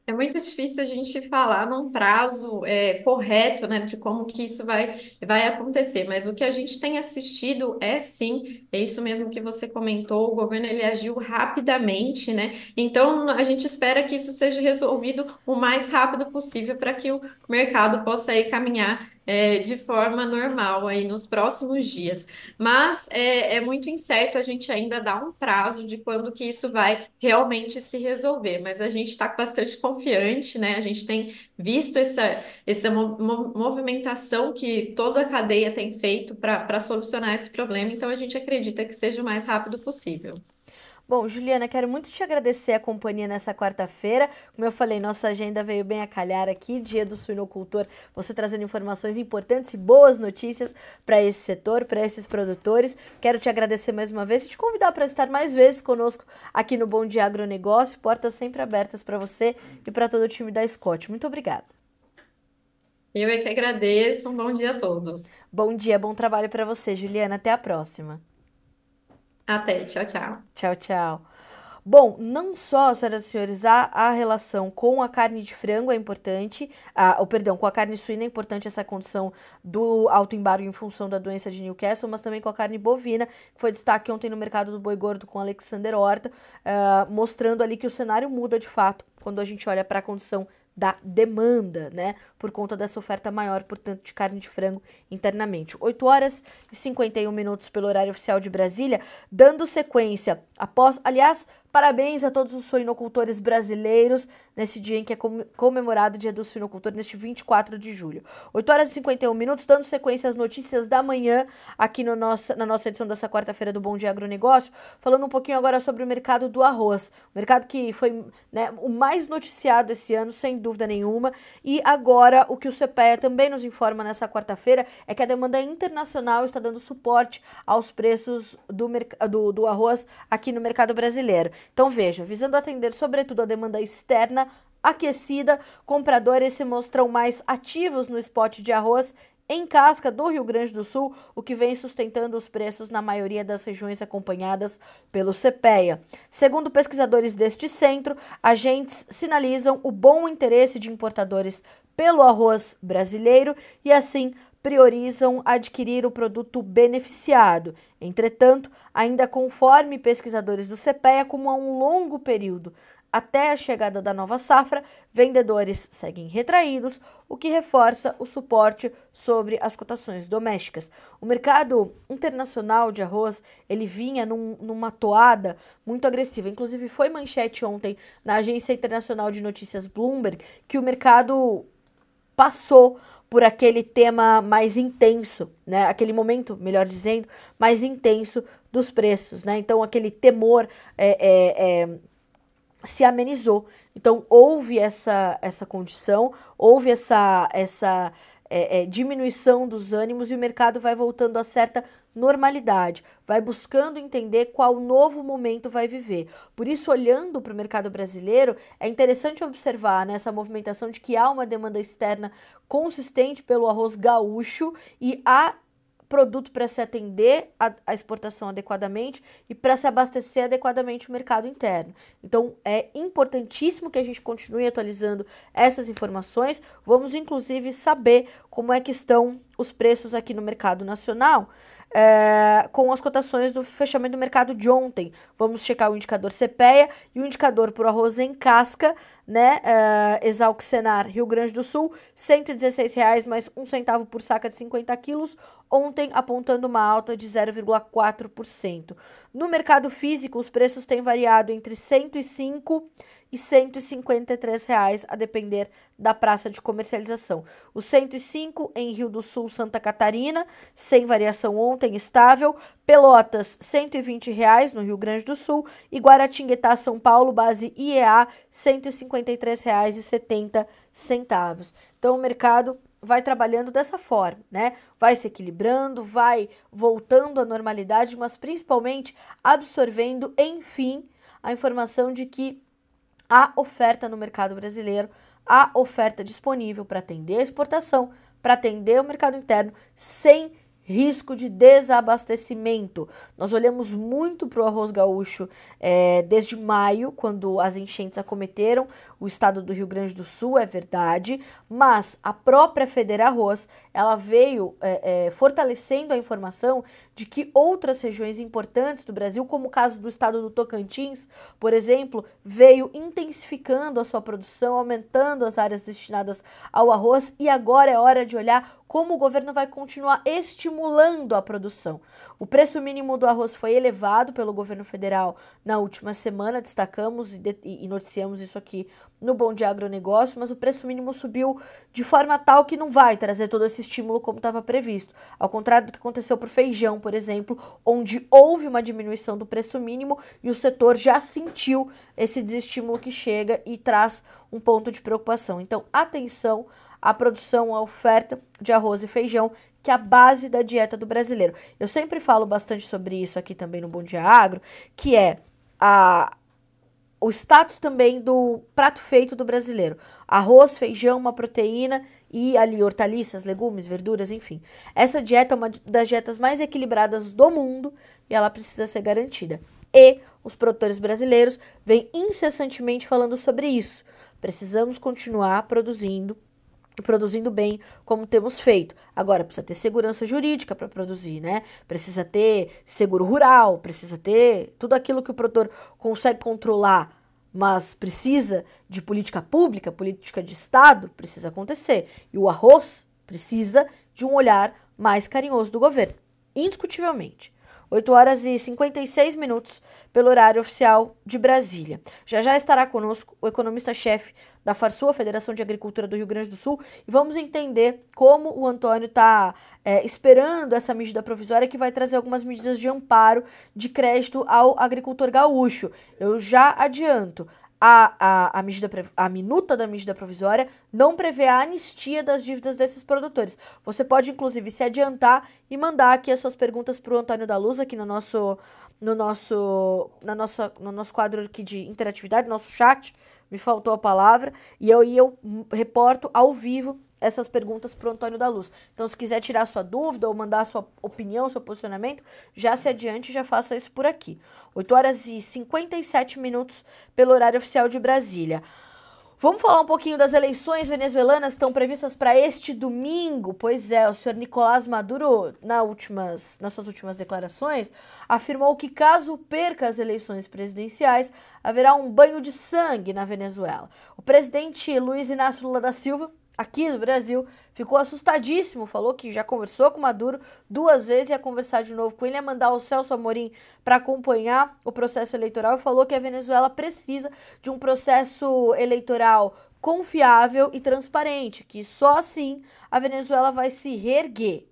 É muito difícil a gente falar num prazo é, correto, né, de como que isso vai, vai acontecer. Mas o que a gente tem assistido é sim, é isso mesmo que você comentou. O governo ele agiu rapidamente, né? Então a gente espera que isso seja resolvido o mais rápido possível para que o mercado possa aí caminhar é, de forma normal aí nos próximos dias. Mas é, é muito incerto, a gente ainda dá um prazo de quando que isso vai realmente se resolver, mas a gente está bastante confiante, né? A gente tem visto essa, essa movimentação que toda a cadeia tem feito para solucionar esse problema, então a gente acredita que seja o mais rápido possível. Bom, Juliana, quero muito te agradecer a companhia nessa quarta-feira. Como eu falei, nossa agenda veio bem a calhar aqui, dia do suinocultor, você trazendo informações importantes e boas notícias para esse setor, para esses produtores. Quero te agradecer mais uma vez e te convidar para estar mais vezes conosco aqui no Bom Dia Agronegócio, portas sempre abertas para você e para todo o time da Scott. Muito obrigada. Eu é que agradeço. Um bom dia a todos. Bom dia, bom trabalho para você, Juliana. Até a próxima. Até, tchau, tchau. Tchau, tchau. Bom, não só, senhoras e senhores, a, a relação com a carne de frango é importante, a, perdão, com a carne suína é importante essa condição do alto embargo em função da doença de Newcastle, mas também com a carne bovina, que foi destaque ontem no mercado do boi gordo com Alexander Horta, uh, mostrando ali que o cenário muda de fato quando a gente olha para a condição da demanda, né? Por conta dessa oferta maior, portanto, de carne de frango internamente. 8 horas e 51 minutos pelo horário oficial de Brasília, dando sequência após, aliás, Parabéns a todos os suinocultores brasileiros nesse dia em que é comemorado o Dia do Suinocultor, neste 24 de julho. 8 horas e 51 minutos, dando sequência às notícias da manhã aqui no nossa, na nossa edição dessa quarta-feira do Bom Dia Agronegócio, falando um pouquinho agora sobre o mercado do arroz. O mercado que foi né, o mais noticiado esse ano, sem dúvida nenhuma. E agora, o que o CPEA também nos informa nessa quarta-feira é que a demanda internacional está dando suporte aos preços do, do, do arroz aqui no mercado brasileiro. Então veja, visando atender sobretudo a demanda externa aquecida, compradores se mostram mais ativos no spot de arroz em casca do Rio Grande do Sul, o que vem sustentando os preços na maioria das regiões acompanhadas pelo CPEA. Segundo pesquisadores deste centro, agentes sinalizam o bom interesse de importadores pelo arroz brasileiro e assim priorizam adquirir o produto beneficiado. Entretanto, ainda conforme pesquisadores do CPEA, como há um longo período até a chegada da nova safra, vendedores seguem retraídos, o que reforça o suporte sobre as cotações domésticas. O mercado internacional de arroz, ele vinha num, numa toada muito agressiva, inclusive foi manchete ontem na agência internacional de notícias Bloomberg que o mercado passou por aquele tema mais intenso, né? Aquele momento, melhor dizendo, mais intenso dos preços, né? Então aquele temor é, é, é, se amenizou. Então houve essa essa condição, houve essa essa é, é, diminuição dos ânimos e o mercado vai voltando a certa normalidade, vai buscando entender qual novo momento vai viver. Por isso, olhando para o mercado brasileiro, é interessante observar nessa né, movimentação de que há uma demanda externa consistente pelo arroz gaúcho e há produto para se atender à exportação adequadamente e para se abastecer adequadamente o mercado interno. Então é importantíssimo que a gente continue atualizando essas informações. Vamos inclusive saber como é que estão os preços aqui no mercado nacional é, com as cotações do fechamento do mercado de ontem. Vamos checar o indicador CPEA e o indicador por arroz em casca, né? É, Exalc Senar, Rio Grande do Sul, R$ 116,00 mais um centavo por saca de 50 quilos, ontem apontando uma alta de 0,4%. No mercado físico, os preços têm variado entre 105 e R$ 153,00 a depender da praça de comercialização. O 105 em Rio do Sul, Santa Catarina, sem variação ontem, estável. Pelotas, R$ 120,00 no Rio Grande do Sul e Guaratinguetá, São Paulo, base IEA, R$ 153,70. Então o mercado vai trabalhando dessa forma, né? Vai se equilibrando, vai voltando à normalidade, mas principalmente absorvendo, enfim, a informação de que a oferta no mercado brasileiro, a oferta disponível para atender a exportação, para atender o mercado interno, sem risco de desabastecimento. Nós olhamos muito para o arroz gaúcho é, desde maio, quando as enchentes acometeram o estado do Rio Grande do Sul, é verdade, mas a própria Federa Arroz, ela veio é, é, fortalecendo a informação de que outras regiões importantes do Brasil, como o caso do estado do Tocantins, por exemplo, veio intensificando a sua produção, aumentando as áreas destinadas ao arroz e agora é hora de olhar como o governo vai continuar estimulando a produção. O preço mínimo do arroz foi elevado pelo governo federal na última semana, destacamos e, de e noticiamos isso aqui no Bom Dia Agronegócio, mas o preço mínimo subiu de forma tal que não vai trazer todo esse estímulo como estava previsto. Ao contrário do que aconteceu para o feijão, por exemplo, onde houve uma diminuição do preço mínimo e o setor já sentiu esse desestímulo que chega e traz um ponto de preocupação. Então, atenção à produção, à oferta de arroz e feijão que é a base da dieta do brasileiro. Eu sempre falo bastante sobre isso aqui também no Bom Dia Agro, que é a, o status também do prato feito do brasileiro. Arroz, feijão, uma proteína e ali hortaliças, legumes, verduras, enfim. Essa dieta é uma das dietas mais equilibradas do mundo e ela precisa ser garantida. E os produtores brasileiros vêm incessantemente falando sobre isso. Precisamos continuar produzindo produzindo bem como temos feito. Agora precisa ter segurança jurídica para produzir, né? Precisa ter seguro rural, precisa ter tudo aquilo que o produtor consegue controlar, mas precisa de política pública, política de estado, precisa acontecer. E o arroz precisa de um olhar mais carinhoso do governo, indiscutivelmente. 8 horas e 56 minutos, pelo horário oficial de Brasília. Já já estará conosco o economista-chefe da Farsua, Federação de Agricultura do Rio Grande do Sul, e vamos entender como o Antônio está é, esperando essa medida provisória que vai trazer algumas medidas de amparo de crédito ao agricultor gaúcho. Eu já adianto, a, a, a, medida, a minuta da medida provisória não prevê a anistia das dívidas desses produtores. Você pode, inclusive, se adiantar e mandar aqui as suas perguntas para o Antônio da Luz, aqui no nosso, no, nosso, na nossa, no nosso quadro aqui de interatividade, nosso chat. Me faltou a palavra. E eu, e eu hum, reporto ao vivo essas perguntas para o Antônio da Luz. Então, se quiser tirar sua dúvida ou mandar sua opinião, seu posicionamento, já se adiante já faça isso por aqui. 8 horas e 57 minutos pelo horário oficial de Brasília. Vamos falar um pouquinho das eleições venezuelanas que estão previstas para este domingo. Pois é, o senhor Nicolás Maduro, na últimas, nas suas últimas declarações, afirmou que caso perca as eleições presidenciais, haverá um banho de sangue na Venezuela. O presidente Luiz Inácio Lula da Silva aqui do Brasil, ficou assustadíssimo, falou que já conversou com Maduro duas vezes, e ia conversar de novo com ele, ia mandar o Celso Amorim para acompanhar o processo eleitoral e falou que a Venezuela precisa de um processo eleitoral confiável e transparente, que só assim a Venezuela vai se reerguer.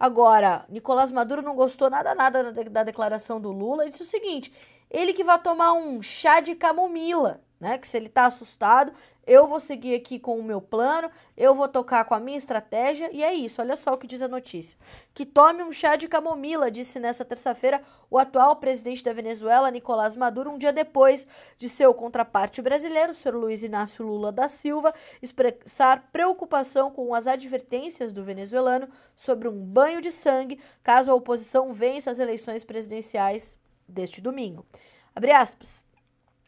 Agora, Nicolás Maduro não gostou nada nada da declaração do Lula e disse o seguinte: ele que vai tomar um chá de camomila né? Que se ele está assustado, eu vou seguir aqui com o meu plano, eu vou tocar com a minha estratégia e é isso. Olha só o que diz a notícia. Que tome um chá de camomila, disse nesta terça-feira o atual presidente da Venezuela, Nicolás Maduro, um dia depois de seu contraparte brasileiro, o senhor Luiz Inácio Lula da Silva, expressar preocupação com as advertências do venezuelano sobre um banho de sangue caso a oposição vença as eleições presidenciais deste domingo. Abre aspas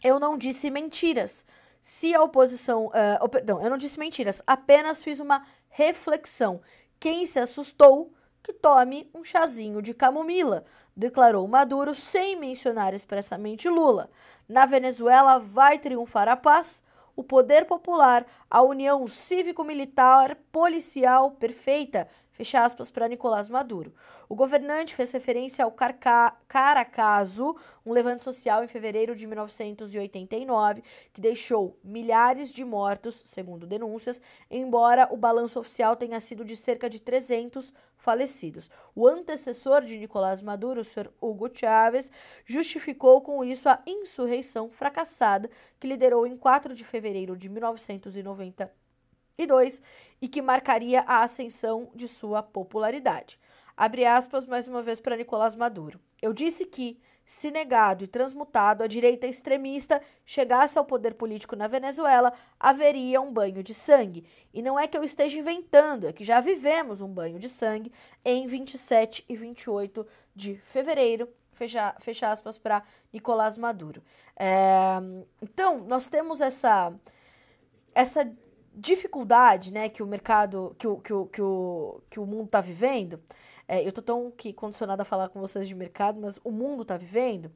eu não disse mentiras. Se a oposição. Uh, perdão, eu não disse mentiras, apenas fiz uma reflexão. Quem se assustou, que tome um chazinho de camomila, declarou Maduro sem mencionar expressamente Lula. Na Venezuela vai triunfar a paz, o poder popular, a união cívico-militar, policial perfeita, fecha aspas para Nicolás Maduro. O governante fez referência ao Carca Caracaso, um levante social em fevereiro de 1989 que deixou milhares de mortos, segundo denúncias, embora o balanço oficial tenha sido de cerca de 300 falecidos. O antecessor de Nicolás Maduro, o senhor Hugo Chávez, justificou com isso a insurreição fracassada que liderou em 4 de fevereiro de 1990 1992 e que marcaria a ascensão de sua popularidade. Abre aspas mais uma vez para Nicolás Maduro. Eu disse que, se negado e transmutado, a direita extremista chegasse ao poder político na Venezuela, haveria um banho de sangue. E não é que eu esteja inventando, é que já vivemos um banho de sangue em 27 e 28 de fevereiro fecha, fecha aspas para Nicolás Maduro. É, então, nós temos essa, essa dificuldade né, que o mercado, que o, que o, que o, que o mundo está vivendo, é, eu estou tão que, condicionada a falar com vocês de mercado, mas o mundo está vivendo,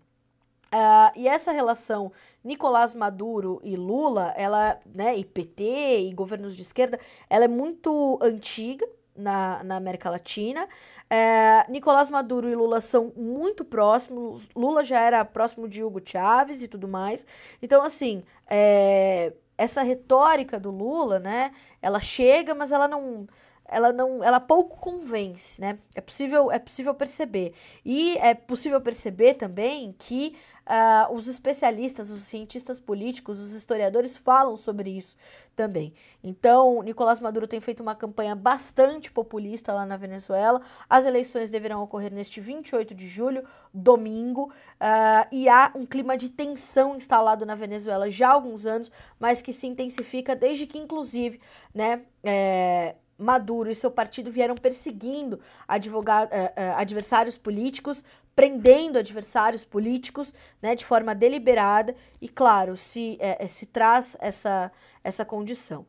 Uh, e essa relação Nicolás Maduro e Lula, ela, né, e PT e governos de esquerda, ela é muito antiga na, na América Latina. Uh, Nicolás Maduro e Lula são muito próximos. Lula já era próximo de Hugo Chávez e tudo mais. Então, assim, é, essa retórica do Lula, né, ela chega, mas ela não ela não ela pouco convence, né? É possível é possível perceber. E é possível perceber também que Uh, os especialistas, os cientistas políticos, os historiadores falam sobre isso também. Então, Nicolás Maduro tem feito uma campanha bastante populista lá na Venezuela. As eleições deverão ocorrer neste 28 de julho, domingo, uh, e há um clima de tensão instalado na Venezuela já há alguns anos, mas que se intensifica desde que, inclusive, né, é, Maduro e seu partido vieram perseguindo advogado, eh, eh, adversários políticos, prendendo adversários políticos né, de forma deliberada e, claro, se, é, é, se traz essa, essa condição.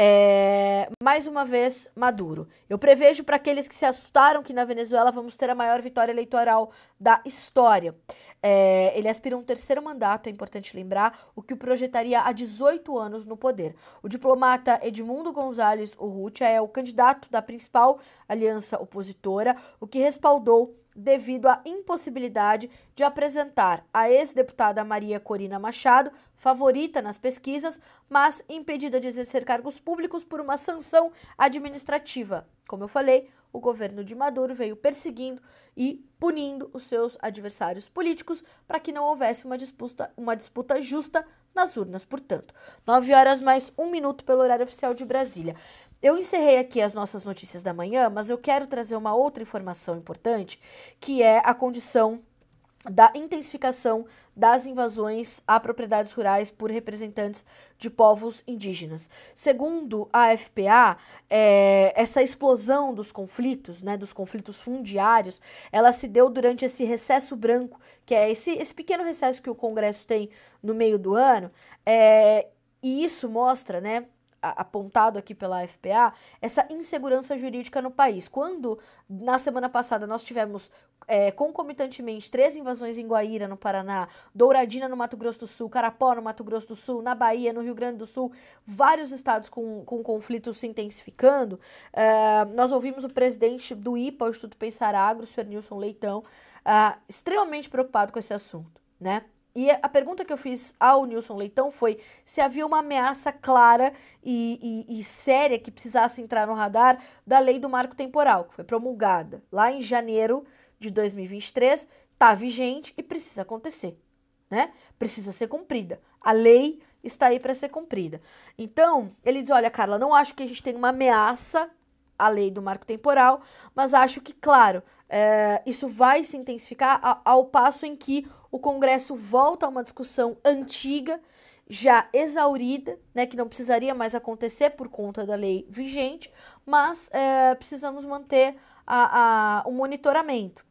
É, mais uma vez, Maduro. Eu prevejo para aqueles que se assustaram que na Venezuela vamos ter a maior vitória eleitoral da história. É, ele aspira a um terceiro mandato, é importante lembrar, o que o projetaria a 18 anos no poder. O diplomata Edmundo González Urrutia é o candidato da principal aliança opositora, o que respaldou devido à impossibilidade de apresentar a ex-deputada Maria Corina Machado, favorita nas pesquisas, mas impedida de exercer cargos públicos por uma sanção administrativa. Como eu falei, o governo de Maduro veio perseguindo e punindo os seus adversários políticos para que não houvesse uma disputa, uma disputa justa nas urnas, portanto. nove horas mais um minuto pelo horário oficial de Brasília. Eu encerrei aqui as nossas notícias da manhã, mas eu quero trazer uma outra informação importante, que é a condição da intensificação das invasões a propriedades rurais por representantes de povos indígenas. Segundo a FPA, é, essa explosão dos conflitos, né, dos conflitos fundiários, ela se deu durante esse recesso branco, que é esse, esse pequeno recesso que o Congresso tem no meio do ano, é, e isso mostra, né, apontado aqui pela FPA, essa insegurança jurídica no país. Quando, na semana passada, nós tivemos é, concomitantemente três invasões em Guaíra, no Paraná, Douradina, no Mato Grosso do Sul, Carapó, no Mato Grosso do Sul, na Bahia, no Rio Grande do Sul, vários estados com, com conflitos se intensificando, é, nós ouvimos o presidente do IPA, o Instituto Pensar Agro, o senhor Nilson Leitão, é, extremamente preocupado com esse assunto, né? E a pergunta que eu fiz ao Nilson Leitão foi se havia uma ameaça clara e, e, e séria que precisasse entrar no radar da lei do marco temporal, que foi promulgada lá em janeiro de 2023, está vigente e precisa acontecer, né? Precisa ser cumprida. A lei está aí para ser cumprida. Então, ele diz: olha, Carla, não acho que a gente tenha uma ameaça a lei do marco temporal, mas acho que, claro, é, isso vai se intensificar ao, passo em que o Congresso volta a uma discussão antiga, já exaurida, né, que não precisaria mais acontecer por conta da lei vigente, mas é, precisamos manter a, a, o monitoramento.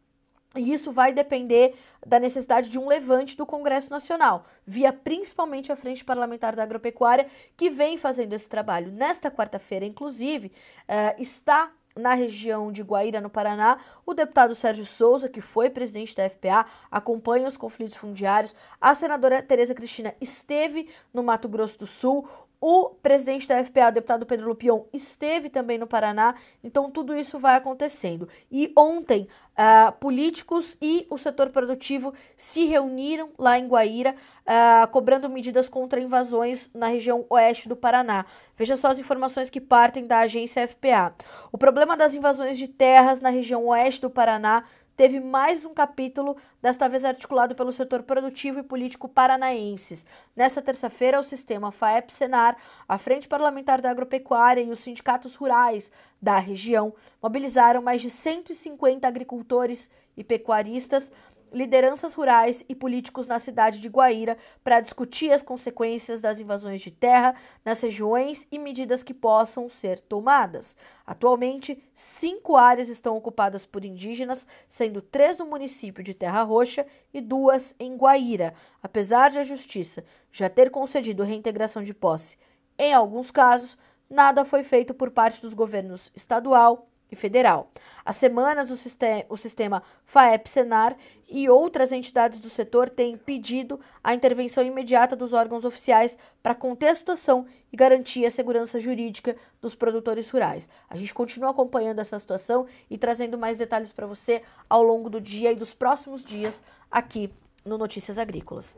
E isso vai depender da necessidade de um levante do Congresso Nacional, via principalmente a Frente Parlamentar da Agropecuária, que vem fazendo esse trabalho. Nesta quarta-feira, inclusive, uh, está na região de Guaíra, no Paraná, o deputado Sérgio Souza, que foi presidente da FPA, acompanha os conflitos fundiários. A senadora Tereza Cristina esteve no Mato Grosso do Sul. O presidente da FPA, deputado Pedro Lupion, esteve também no Paraná, então tudo isso vai acontecendo. E ontem, uh, políticos e o setor produtivo se reuniram lá em Guaíra, uh, cobrando medidas contra invasões na região oeste do Paraná. Veja só as informações que partem da agência FPA. O problema das invasões de terras na região oeste do Paraná teve mais um capítulo, desta vez articulado pelo setor produtivo e político paranaenses. Nesta terça-feira, o sistema FAEP-Senar, a Frente Parlamentar da Agropecuária e os sindicatos rurais da região mobilizaram mais de 150 agricultores e pecuaristas lideranças rurais e políticos na cidade de Guaíra para discutir as consequências das invasões de terra nas regiões e medidas que possam ser tomadas. Atualmente, cinco áreas estão ocupadas por indígenas, sendo três no município de Terra Roxa e duas em Guaíra. Apesar de a Justiça já ter concedido reintegração de posse em alguns casos, nada foi feito por parte dos governos estadual e federal. Há semanas, o, sistema, o sistema FAEP-SENAR e outras entidades do setor têm pedido a intervenção imediata dos órgãos oficiais para conter a situação e garantir a segurança jurídica dos produtores rurais. A gente continua acompanhando essa situação e trazendo mais detalhes para você ao longo do dia e dos próximos dias aqui no Notícias Agrícolas.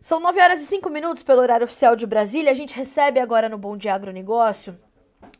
São 9 horas e 5 minutos pelo horário oficial de Brasília. A gente recebe agora no Bom Dia Agronegócio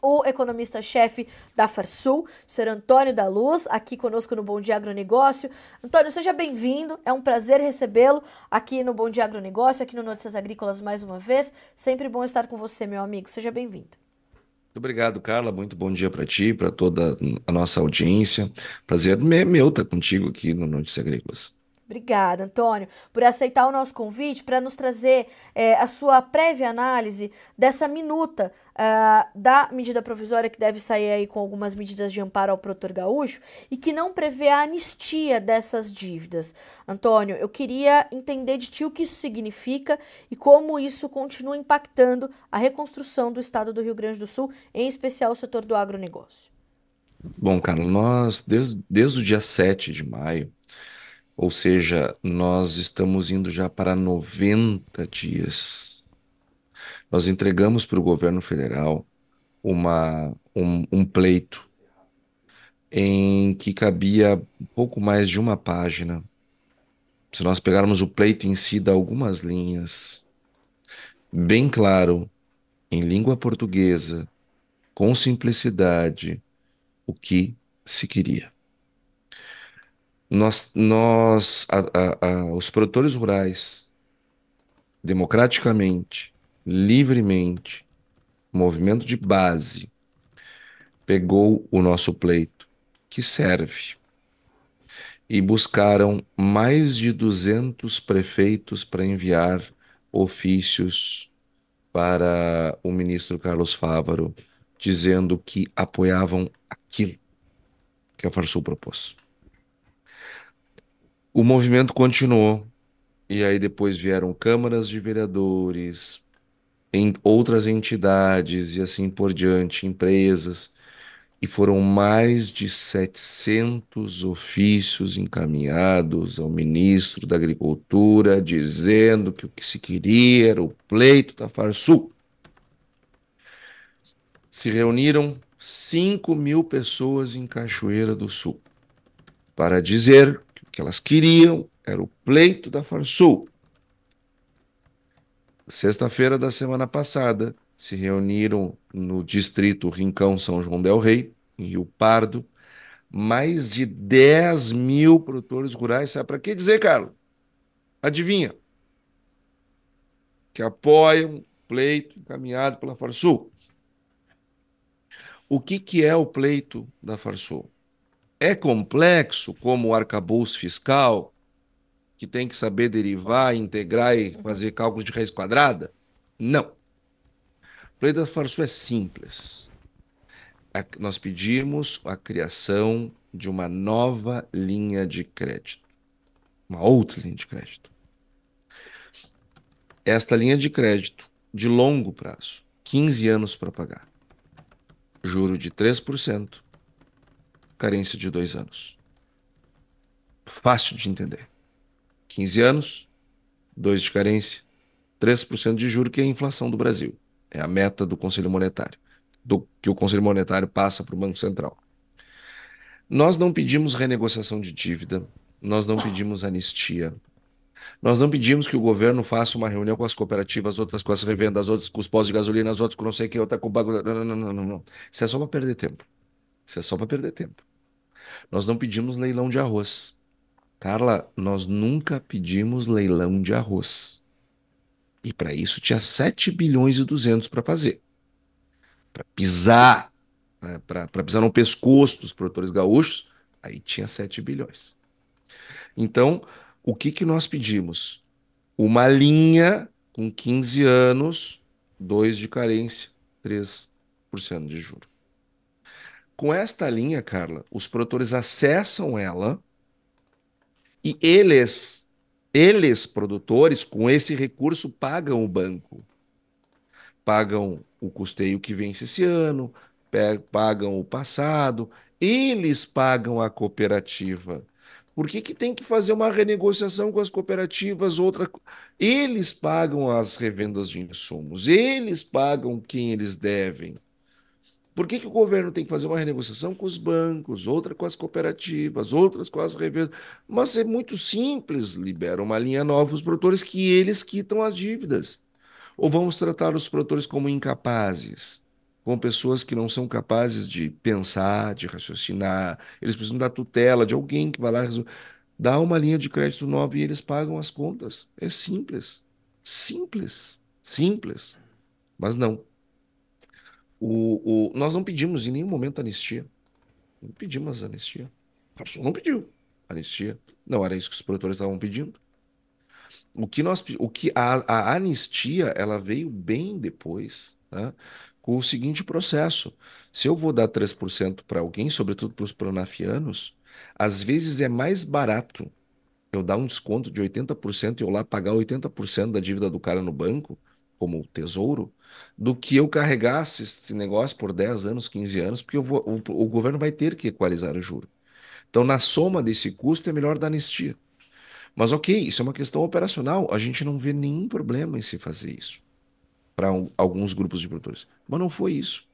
o economista-chefe da Farsul, Sr. Antônio da Luz, aqui conosco no Bom Dia Agronegócio. Antônio, seja bem-vindo, é um prazer recebê-lo aqui no Bom Dia Agronegócio, aqui no Notícias Agrícolas mais uma vez. Sempre bom estar com você, meu amigo, seja bem-vindo. Muito obrigado, Carla. Muito bom dia para ti, para toda a nossa audiência. Prazer meu estar contigo aqui no Notícias Agrícolas. Obrigada, Antônio, por aceitar o nosso convite para nos trazer é, a sua prévia análise dessa minuta uh, da medida provisória que deve sair aí com algumas medidas de amparo ao produtor gaúcho e que não prevê a anistia dessas dívidas. Antônio, eu queria entender de ti o que isso significa e como isso continua impactando a reconstrução do estado do Rio Grande do Sul, em especial o setor do agronegócio. Bom, Carlos, nós, desde, desde o dia 7 de maio, ou seja, nós estamos indo já para 90 dias. Nós entregamos para o governo federal uma, um, um pleito em que cabia pouco mais de uma página. Se nós pegarmos o pleito em si, dá algumas linhas, bem claro, em língua portuguesa, com simplicidade, o que se queria. Nós, nós a, a, a, os produtores rurais, democraticamente, livremente, movimento de base, pegou o nosso pleito, que serve, e buscaram mais de 200 prefeitos para enviar ofícios para o ministro Carlos Fávaro, dizendo que apoiavam aquilo que a Farsul propôs o movimento continuou. E aí depois vieram câmaras de vereadores, em outras entidades e assim por diante, empresas, e foram mais de 700 ofícios encaminhados ao ministro da Agricultura dizendo que o que se queria era o pleito da Farsul. Se reuniram 5 mil pessoas em Cachoeira do Sul para dizer que elas queriam era o pleito da Farsul. Sexta-feira da semana passada, se reuniram no distrito Rincão São João del Rei, em Rio Pardo, mais de 10 mil produtores rurais. Sabe para que dizer, Carlos? Adivinha? Que apoiam pleito encaminhado pela Farsul. O que, que é o pleito da Farsul? é complexo como o arcabouço fiscal, que tem que saber derivar, integrar e fazer cálculos de raiz quadrada? Não. O lei da Farsul é simples. Nós pedimos a criação de uma nova linha de crédito. Uma outra linha de crédito. Esta linha de crédito de longo prazo, 15 anos para pagar. Juro de 3% carência de dois anos. Fácil de entender. 15 anos, 2 de carência, 3% de juro que é a inflação do Brasil. É a meta do Conselho Monetário, do que o Conselho Monetário passa para o Banco Central. Nós não pedimos renegociação de dívida, nós não pedimos anistia, nós não pedimos que o governo faça uma reunião com as cooperativas, outras com as revendas, outras com os postos de gasolina, outras com não sei o que, outra com o bagulho. não, não, não, não. Isso é só para perder tempo. Isso é só para perder tempo. Nós não pedimos leilão de arroz. Carla, nós nunca pedimos leilão de arroz. E para isso tinha 7 bilhões e 200 para fazer. Para pisar, para pisar no pescoço dos produtores gaúchos, aí tinha 7 bilhões. Então, o que, que nós pedimos? Uma linha com 15 anos, 2 de carência, 3% de juro. Com esta linha, Carla, os produtores acessam ela e eles, eles produtores, com esse recurso, pagam o banco. Pagam o custeio que vence esse ano, pagam o passado, eles pagam a cooperativa. Por que, que tem que fazer uma renegociação com as cooperativas? Outra, eles pagam as revendas de insumos, eles pagam quem eles devem. Por que, que o governo tem que fazer uma renegociação com os bancos, outra com as cooperativas, outras com as revendas? Mas é muito simples, libera uma linha nova para os produtores que eles quitam as dívidas. Ou vamos tratar os produtores como incapazes, como pessoas que não são capazes de pensar, de raciocinar, eles precisam da tutela de alguém que vai lá resolver. Dá uma linha de crédito nova e eles pagam as contas. É simples. Simples. Simples. Mas não, o, o, nós não pedimos em nenhum momento anistia. Não pedimos anistia. O Farsul não pediu anistia. Não era isso que os produtores estavam pedindo. O que nós, o que a, a anistia, ela veio bem depois, né? com o seguinte processo. Se eu vou dar 3% para alguém, sobretudo para os pronafianos, às vezes é mais barato eu dar um desconto de 80% e eu lá pagar 80% da dívida do cara no banco, como o tesouro, do que eu carregasse esse negócio por 10 anos, 15 anos, porque vou, o, o, governo vai ter que equalizar o juro. Então, na soma desse custo, é melhor dar anistia. Mas, ok, isso é uma questão operacional. A gente não vê nenhum problema em se fazer isso para um, alguns grupos de produtores. Mas não foi isso.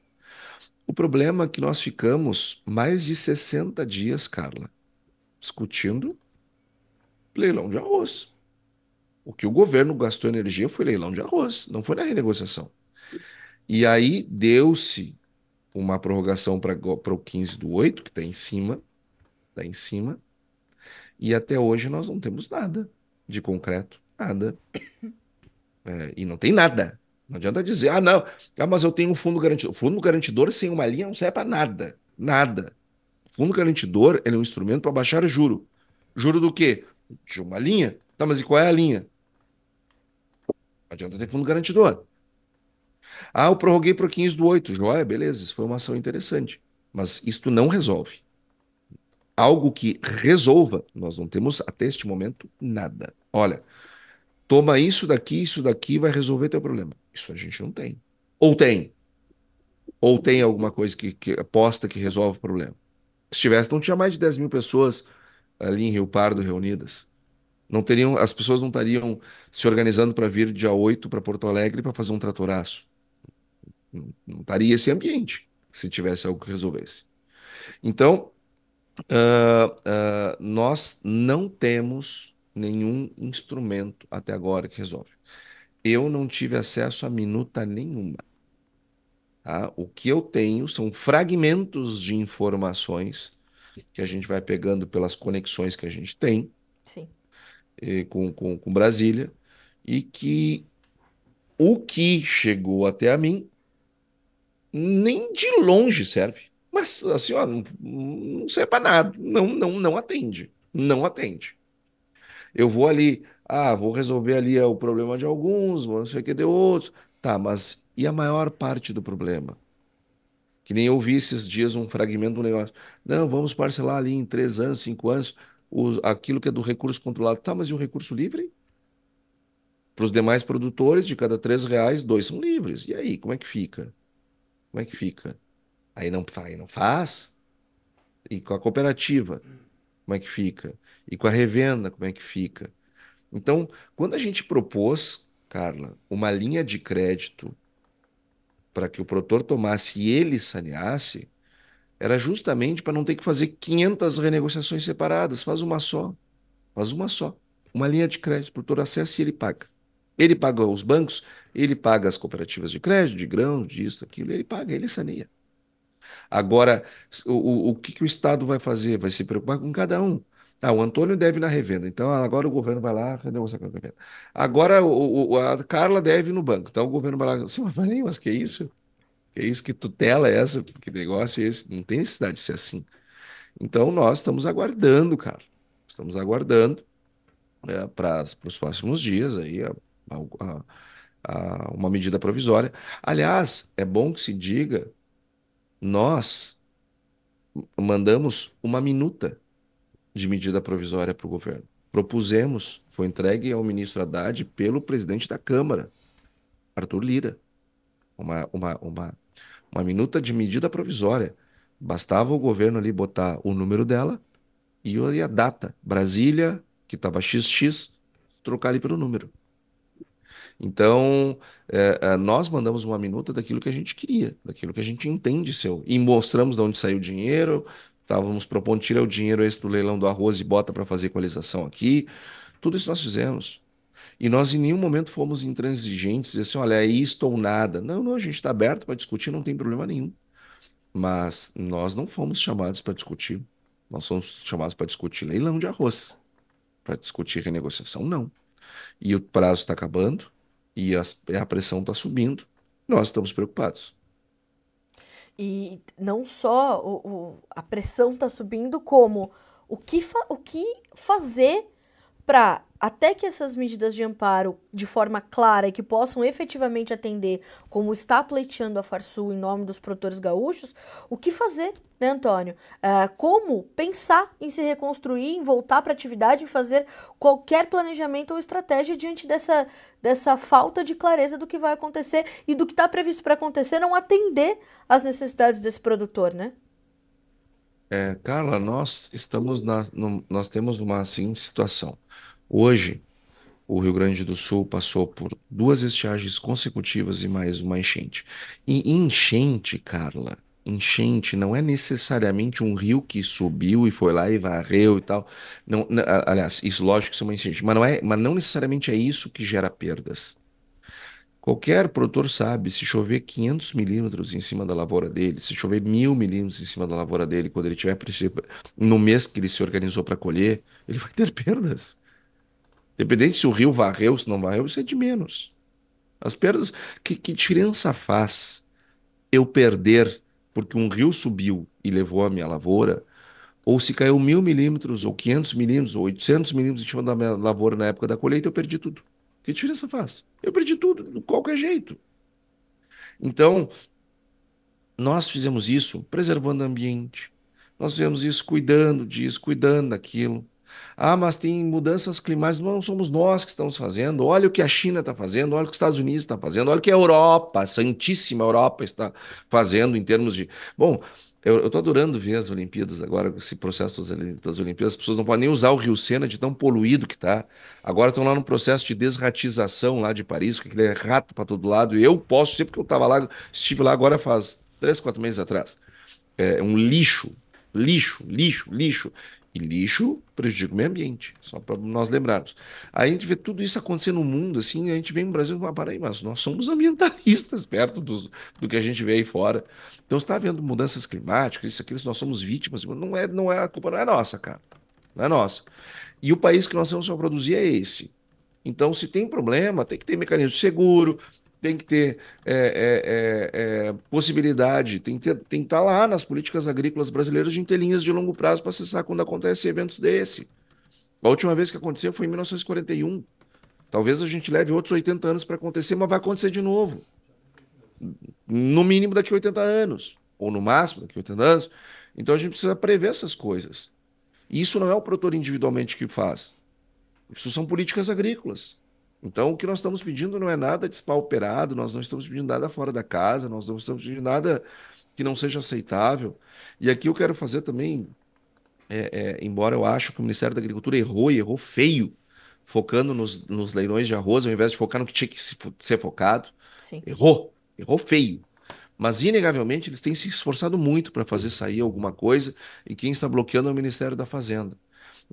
O problema é que nós ficamos mais de 60 dias, Carla, discutindo leilão de arroz. O que o governo gastou energia foi leilão de arroz, não foi na renegociação. E aí deu-se uma prorrogação para o 15 do 8, que está em cima, está em cima, e até hoje nós não temos nada de concreto, nada. É, e não tem nada. Não adianta dizer, ah, não, ah, mas eu tenho um fundo garantidor. Fundo garantidor sem uma linha não serve para nada. Nada. Fundo garantidor é um instrumento para baixar o juro. Juro do quê? De uma linha. Tá, mas e qual é a linha? Não adianta ter fundo garantidor. Ah, eu prorroguei para o 15 do 8. Joia, beleza, isso foi uma ação interessante. Mas isto não resolve. Algo que resolva, nós não temos até este momento nada. Olha, toma isso daqui, isso daqui vai resolver teu problema. Isso a gente não tem. Ou tem. Ou tem alguma coisa que, que aposta que resolve o problema. Se tivesse, não tinha mais de 10 mil pessoas ali em Rio Pardo reunidas. Não teriam, as pessoas não estariam se organizando para vir dia 8 para Porto Alegre para fazer um tratoraço. Não, estaria esse ambiente se tivesse algo que resolvesse. Então, uh, uh, nós não temos nenhum instrumento até agora que resolve. Eu não tive acesso a minuta nenhuma. Tá? O que eu tenho são fragmentos de informações que a gente vai pegando pelas conexões que a gente tem e, eh, com, com, com Brasília e que o que chegou até a mim nem de longe serve. Mas assim, ó, não, não serve para nada, não, não, não atende, não atende. Eu vou ali, ah, vou resolver ali é, o problema de alguns, não sei o que de outros. Tá, mas e a maior parte do problema? Que nem eu vi esses dias um fragmento do negócio. Não, vamos parcelar ali em três anos, cinco anos, os, aquilo que é do recurso controlado. Tá, mas e o recurso livre? Para os demais produtores, de cada três reais, dois são livres. E aí, como é que fica? Como é que fica? Aí não, aí não faz? E com a cooperativa, como é que fica? E com a revenda, como é que fica? Então, quando a gente propôs, Carla, uma linha de crédito para que o produtor tomasse e ele saneasse, era justamente para não ter que fazer 500 renegociações separadas, faz uma só, faz uma só, uma linha de crédito, o produtor acessa e ele paga. Ele paga os bancos, ele paga as cooperativas de crédito, de grãos, disso, aquilo, ele paga, ele saneia. Agora, o, o que, que o Estado vai fazer? Vai se preocupar com cada um. Ah, o Antônio deve na revenda, então ah, agora o governo vai lá negociar com a revenda. Agora o, o, a Carla deve no banco, então o governo vai lá. Assim, mas, mas que isso? Que isso? Que tutela é essa? Que negócio é esse? Não tem necessidade de ser assim. Então nós estamos aguardando, cara. Estamos aguardando é, né, para os próximos dias aí a, a, a a uma medida provisória. Aliás, é bom que se diga, nós mandamos uma minuta de medida provisória para o governo. Propusemos, foi entregue ao ministro Haddad pelo presidente da Câmara, Arthur Lira, uma, uma, uma, uma minuta de medida provisória. Bastava o governo ali botar o número dela e a data. Brasília, que estava XX, trocar ali pelo número. Então, é, é, nós mandamos uma minuta daquilo que a gente queria, daquilo que a gente entende seu. E mostramos de onde saiu o dinheiro, estávamos propondo, tirar o dinheiro esse do leilão do arroz e bota para fazer equalização aqui. Tudo isso nós fizemos. E nós em nenhum momento fomos intransigentes, dizer assim, olha, é isto ou nada. Não, não, a gente está aberto para discutir, não tem problema nenhum. Mas nós não fomos chamados para discutir. Nós fomos chamados para discutir leilão de arroz. Para discutir renegociação, não. E o prazo está acabando, e a pressão está subindo, nós estamos preocupados. E não só o, o, a pressão está subindo, como o que, o que fazer para até que essas medidas de amparo, de forma clara e que possam efetivamente atender, como está pleiteando a Farsul em nome dos produtores gaúchos, o que fazer, né, Antônio? Uh, como pensar em se reconstruir, em voltar para a atividade, em fazer qualquer planejamento ou estratégia diante dessa, dessa falta de clareza do que vai acontecer e do que está previsto para acontecer, não atender às necessidades desse produtor, né? É, Carla, nós estamos na, no, nós temos uma assim situação. Hoje, o Rio Grande do Sul passou por duas estiagens consecutivas e mais uma enchente. E enchente, Carla, enchente não é necessariamente um rio que subiu e foi lá e varreu e tal. Não, não aliás, isso lógico que isso é uma enchente, mas não, é, mas não necessariamente é isso que gera perdas. Qualquer produtor sabe, se chover 500 milímetros em cima da lavoura dele, se chover mil milímetros em cima da lavoura dele, quando ele tiver no mês que ele se organizou para colher, ele vai ter perdas. Dependente se o rio varreu, se não varreu, isso é de menos. As perdas. Que, que diferença faz eu perder porque um rio subiu e levou a minha lavoura? Ou se caiu mil milímetros, ou 500 milímetros, ou 800 milímetros em cima da minha lavoura na época da colheita, eu perdi tudo. Que diferença faz? Eu perdi tudo, de qualquer jeito. Então, nós fizemos isso preservando o ambiente. Nós fizemos isso cuidando disso, cuidando daquilo. Ah, mas tem mudanças climáticas. Não somos nós que estamos fazendo. Olha o que a China está fazendo, olha o que os Estados Unidos está fazendo, olha o que a Europa, a Santíssima Europa, está fazendo em termos de. Bom, eu estou adorando ver as Olimpíadas agora, esse processo das, Olimpíadas. As pessoas não podem nem usar o Rio Sena de tão poluído que está. Agora estão lá no processo de desratização lá de Paris, que é rato para todo lado. E eu posso dizer, porque eu estava lá, estive lá agora faz três, quatro meses atrás. É um lixo, lixo, lixo, lixo. E lixo prejudica o meio ambiente, só para nós lembrarmos. Aí a gente vê tudo isso acontecer no mundo, assim, a gente vem no Brasil e fala, para aí, mas nós somos ambientalistas perto dos, do que a gente vê aí fora. Então está havendo mudanças climáticas, isso, aquilo, nós somos vítimas, não é, não é, a culpa não é nossa, cara, não é nossa. E o país que nós temos para produzir é esse. Então, se tem problema, tem que ter mecanismo de seguro, tem que ter é, é, é, é, possibilidade, tem que, ter, tem que estar tá lá nas políticas agrícolas brasileiras de ter linhas de longo prazo para acessar quando acontece eventos desse. A última vez que aconteceu foi em 1941. Talvez a gente leve outros 80 anos para acontecer, mas vai acontecer de novo. No mínimo daqui a 80 anos, ou no máximo daqui a 80 anos. Então a gente precisa prever essas coisas. E isso não é o produtor individualmente que faz. Isso são políticas agrícolas. Então, o que nós estamos pedindo não é nada despauperado, nós não estamos pedindo nada fora da casa, nós não estamos pedindo nada que não seja aceitável. E aqui eu quero fazer também, é, é, embora eu acho que o Ministério da Agricultura errou e errou feio, focando nos, nos, leilões de arroz, ao invés de focar no que tinha que se, ser focado, Sim. errou, errou feio. Mas, inegavelmente, eles têm se esforçado muito para fazer sair alguma coisa, e quem está bloqueando é o Ministério da Fazenda.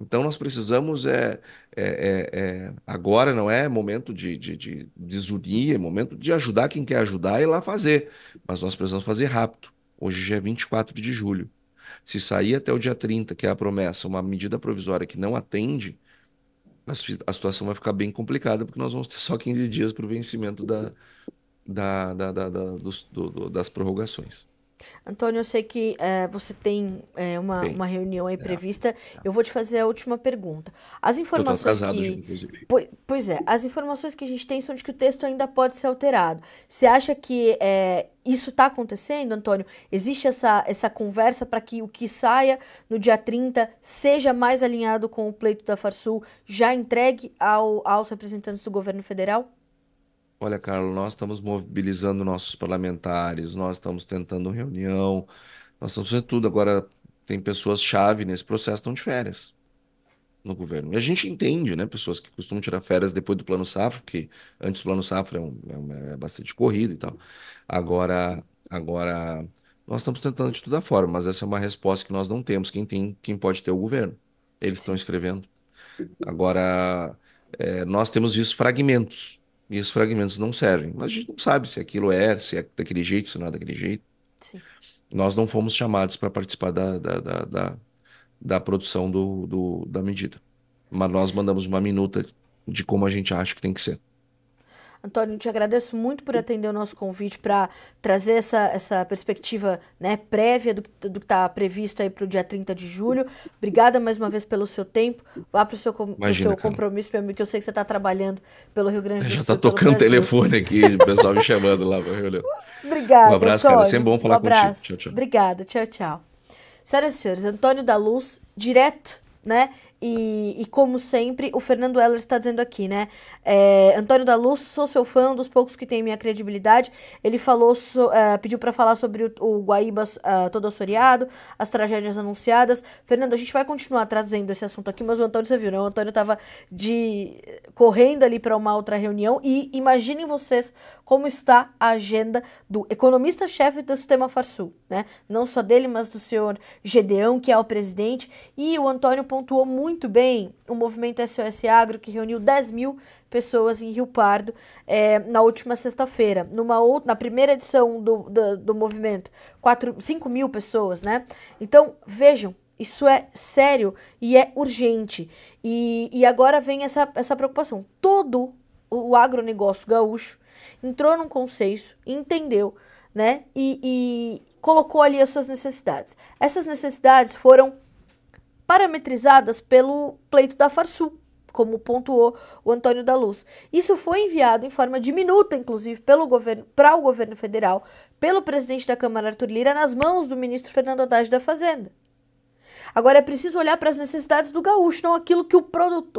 Então nós precisamos é, é, é, é, agora não é momento de, de, de desunir, é momento de ajudar quem quer ajudar e ir lá fazer. Mas nós precisamos fazer rápido. Hoje já é 24 de julho. Se sair até o dia 30, que é a promessa, uma medida provisória que não atende, a situação vai ficar bem complicada, porque nós vamos ter só 15 dias para o vencimento da, da, da, da dos, do, do, das prorrogações. Antônio, eu sei que é, você tem é, uma, Bem, uma reunião aí é. prevista. É, eu vou te fazer a última pergunta. As informações eu tô atrasado, que. pois, pois é, as informações que a gente tem são de que o texto ainda pode ser alterado. Você acha que eh, isso está acontecendo, Antônio? Existe essa, essa conversa para que o que saia no dia 30 seja mais alinhado com o pleito da Farsul, já entregue ao, aos representantes do governo federal? Olha, Carlos, nós estamos mobilizando nossos parlamentares, nós estamos tentando reunião, nós estamos fazendo tudo. Agora, tem pessoas-chave nesse processo que estão de férias no governo. E a gente entende, né? Pessoas que costumam tirar férias depois do Plano Safra, que antes do Plano Safra é, é, um, é bastante corrido e tal. Agora, agora, nós estamos tentando de toda forma, mas essa é uma resposta que nós não temos. Quem tem, quem pode ter é o governo. Eles estão escrevendo. Agora, é, nós temos visto fragmentos e os fragmentos não servem. Mas a gente não sabe se aquilo é, se é daquele jeito, se não é daquele jeito. Sim. Nós não fomos chamados para participar da, da, da, da, da produção do, do, da medida. Mas nós mandamos uma minuta de como a gente acha que tem que ser. Antônio, te agradeço muito por atender o nosso convite para trazer essa, essa perspectiva né, prévia do, do que está previsto aí para o dia 30 de julho. Obrigada mais uma vez pelo seu tempo. Vá para o seu, Imagina, seu compromisso, meu amigo, que eu sei que você está trabalhando pelo Rio Grande do Sul. Já tá está tocando telefone aqui, o pessoal me chamando lá. Obrigada. Um abraço, Antônio. cara. Sempre bom falar um abraço. contigo. Tchau, tchau. Obrigada. Tchau, tchau. Senhoras e senhores, Antônio da Luz, direto né, e, e, como sempre, o Fernando Heller está dizendo aqui, né? É, Antônio da Luz, sou seu fã, um dos poucos que tem minha credibilidade. Ele falou, so, uh, pediu para falar sobre o, o Guaíbas uh, todo assoreado, as tragédias anunciadas. Fernando, a gente vai continuar trazendo esse assunto aqui, mas o Antônio, você viu, né? O Antônio estava de correndo ali para uma outra reunião. E imaginem vocês como está a agenda do economista-chefe do sistema Farsul, né? Não só dele, mas do senhor Gedeão, que é o presidente. E o Antônio pontuou muito muito bem o movimento SOS Agro, que reuniu 10 mil pessoas em Rio Pardo é, na última sexta-feira. Numa outra, na primeira edição do, do, do movimento, 4, 5 mil pessoas, né? Então, vejam, isso é sério e é urgente. E, e agora vem essa, essa preocupação. Todo o agronegócio gaúcho entrou num consenso, entendeu, né? E, e colocou ali as suas necessidades. Essas necessidades foram parametrizadas pelo pleito da Farsul, como pontuou o Antônio da Luz. Isso foi enviado em forma diminuta, inclusive, pelo governo para o governo federal, pelo presidente da Câmara Arthur Lira, nas mãos do ministro Fernando Haddad da Fazenda. Agora é preciso olhar para as necessidades do gaúcho, não aquilo que o,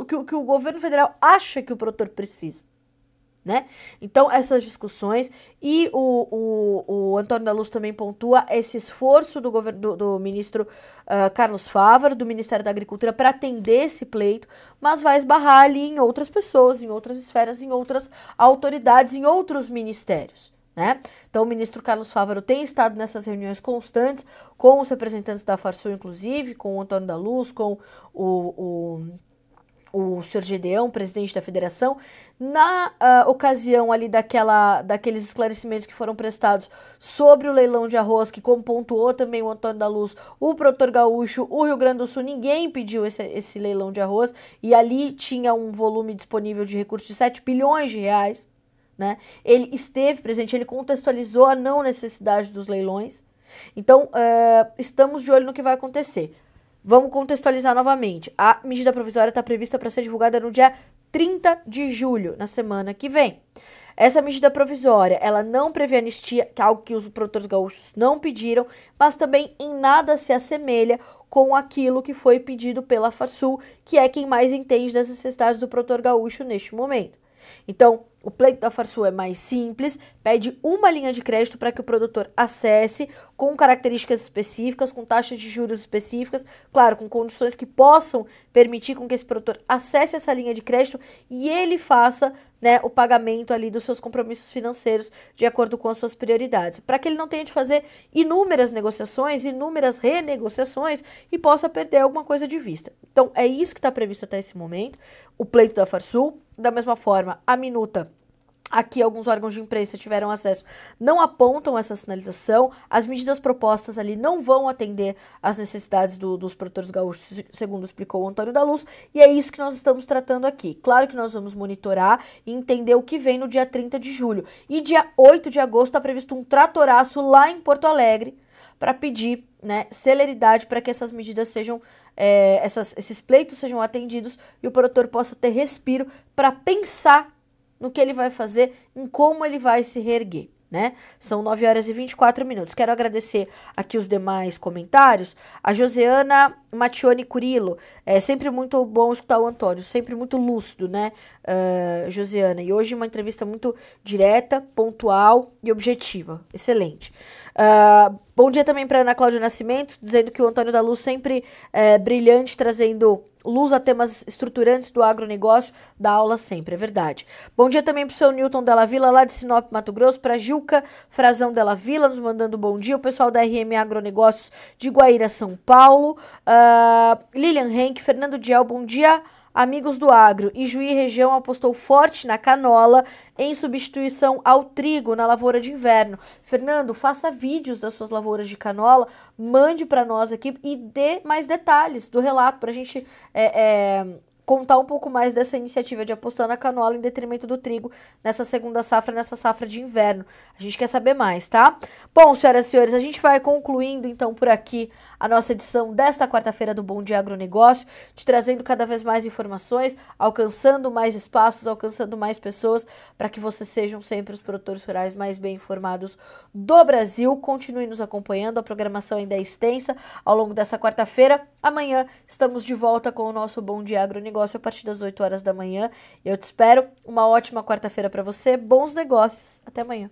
que, que o governo federal acha que o produtor precisa né? Então, essas discussões e o, o, o Antônio da Luz também pontua esse esforço do, governo, do, do ministro uh, Carlos Favaro, do Ministério da Agricultura, para atender esse pleito, mas vai esbarrar ali em outras pessoas, em outras esferas, em outras autoridades, em outros ministérios. Né? Então, o ministro Carlos Fávaro tem estado nessas reuniões constantes com os representantes da Farsul, inclusive, com o Antônio da Luz, com o, o o Sr. Gedeão, presidente da federação, na uh, ocasião ali daquela, daqueles esclarecimentos que foram prestados sobre o leilão de arroz, que como pontuou também o Antônio da Luz, o Protor gaúcho, o Rio Grande do Sul, ninguém pediu esse, esse leilão de arroz, e ali tinha um volume disponível de recursos de 7 bilhões de reais, né? Ele esteve presente, ele contextualizou a não necessidade dos leilões, então, uh, estamos de olho no que vai acontecer. Vamos contextualizar novamente. A medida provisória está prevista para ser divulgada no dia 30 de julho, na semana que vem. Essa medida provisória, ela não prevê anistia, que é algo que os produtores gaúchos não pediram, mas também em nada se assemelha com aquilo que foi pedido pela Farsul, que é quem mais entende das necessidades do produtor gaúcho neste momento. Então, o pleito da Farsul é mais simples, pede uma linha de crédito para que o produtor acesse com características específicas, com taxas de juros específicas, claro, com condições que possam permitir com que esse produtor acesse essa linha de crédito e ele faça né, o pagamento ali dos seus compromissos financeiros de acordo com as suas prioridades, para que ele não tenha de fazer inúmeras negociações, inúmeras renegociações e possa perder alguma coisa de vista. Então é isso que está previsto até esse momento, o pleito da Farsul, da mesma forma a minuta Aqui, alguns órgãos de imprensa tiveram acesso, não apontam essa sinalização. As medidas propostas ali não vão atender às necessidades do, dos produtores gaúchos, segundo explicou o Antônio da Luz, e é isso que nós estamos tratando aqui. Claro que nós vamos monitorar e entender o que vem no dia 30 de julho. E dia 8 de agosto está previsto um tratoraço lá em Porto Alegre para pedir né, celeridade para que essas medidas sejam, é, essas, esses pleitos sejam atendidos e o produtor possa ter respiro para pensar no que ele vai fazer, em como ele vai se reerguer. Né? São 9 horas e 24 minutos. Quero agradecer aqui os demais comentários. A Joseana Matione Curilo, é sempre muito bom escutar o Antônio, sempre muito lúcido, né, uh, Josiana? E hoje uma entrevista muito direta, pontual e objetiva. Excelente. Uh, bom dia também para Ana Cláudia Nascimento, dizendo que o Antônio da Luz sempre é brilhante, trazendo luz a temas estruturantes do agronegócio, dá aula sempre, é verdade. Bom dia também para o seu Newton Della Vila, lá de Sinop, Mato Grosso, para Gilca Frazão Della Vila, nos mandando bom dia, o pessoal da RM Agronegócios de Guaíra, São Paulo, uh, Lilian Henk, Fernando Diel, bom dia. Amigos do Agro e Juí Região apostou forte na canola em substituição ao trigo na lavoura de inverno. Fernando, faça vídeos das suas lavouras de canola, mande para nós aqui e dê mais detalhes do relato para a gente é, é, contar um pouco mais dessa iniciativa de apostar na canola em detrimento do trigo nessa segunda safra, nessa safra de inverno. A gente quer saber mais, tá? Bom, senhoras e senhores, a gente vai concluindo então por aqui a nossa edição desta quarta-feira do Bom Dia Agronegócio, te trazendo cada vez mais informações, alcançando mais espaços, alcançando mais pessoas, para que vocês sejam sempre os produtores rurais mais bem informados do Brasil. Continue nos acompanhando, a programação ainda é extensa ao longo dessa quarta-feira. Amanhã estamos de volta com o nosso Bom Dia Agronegócio a partir das 8 horas da manhã. Eu te espero. Uma ótima quarta-feira para você, bons negócios. Até amanhã.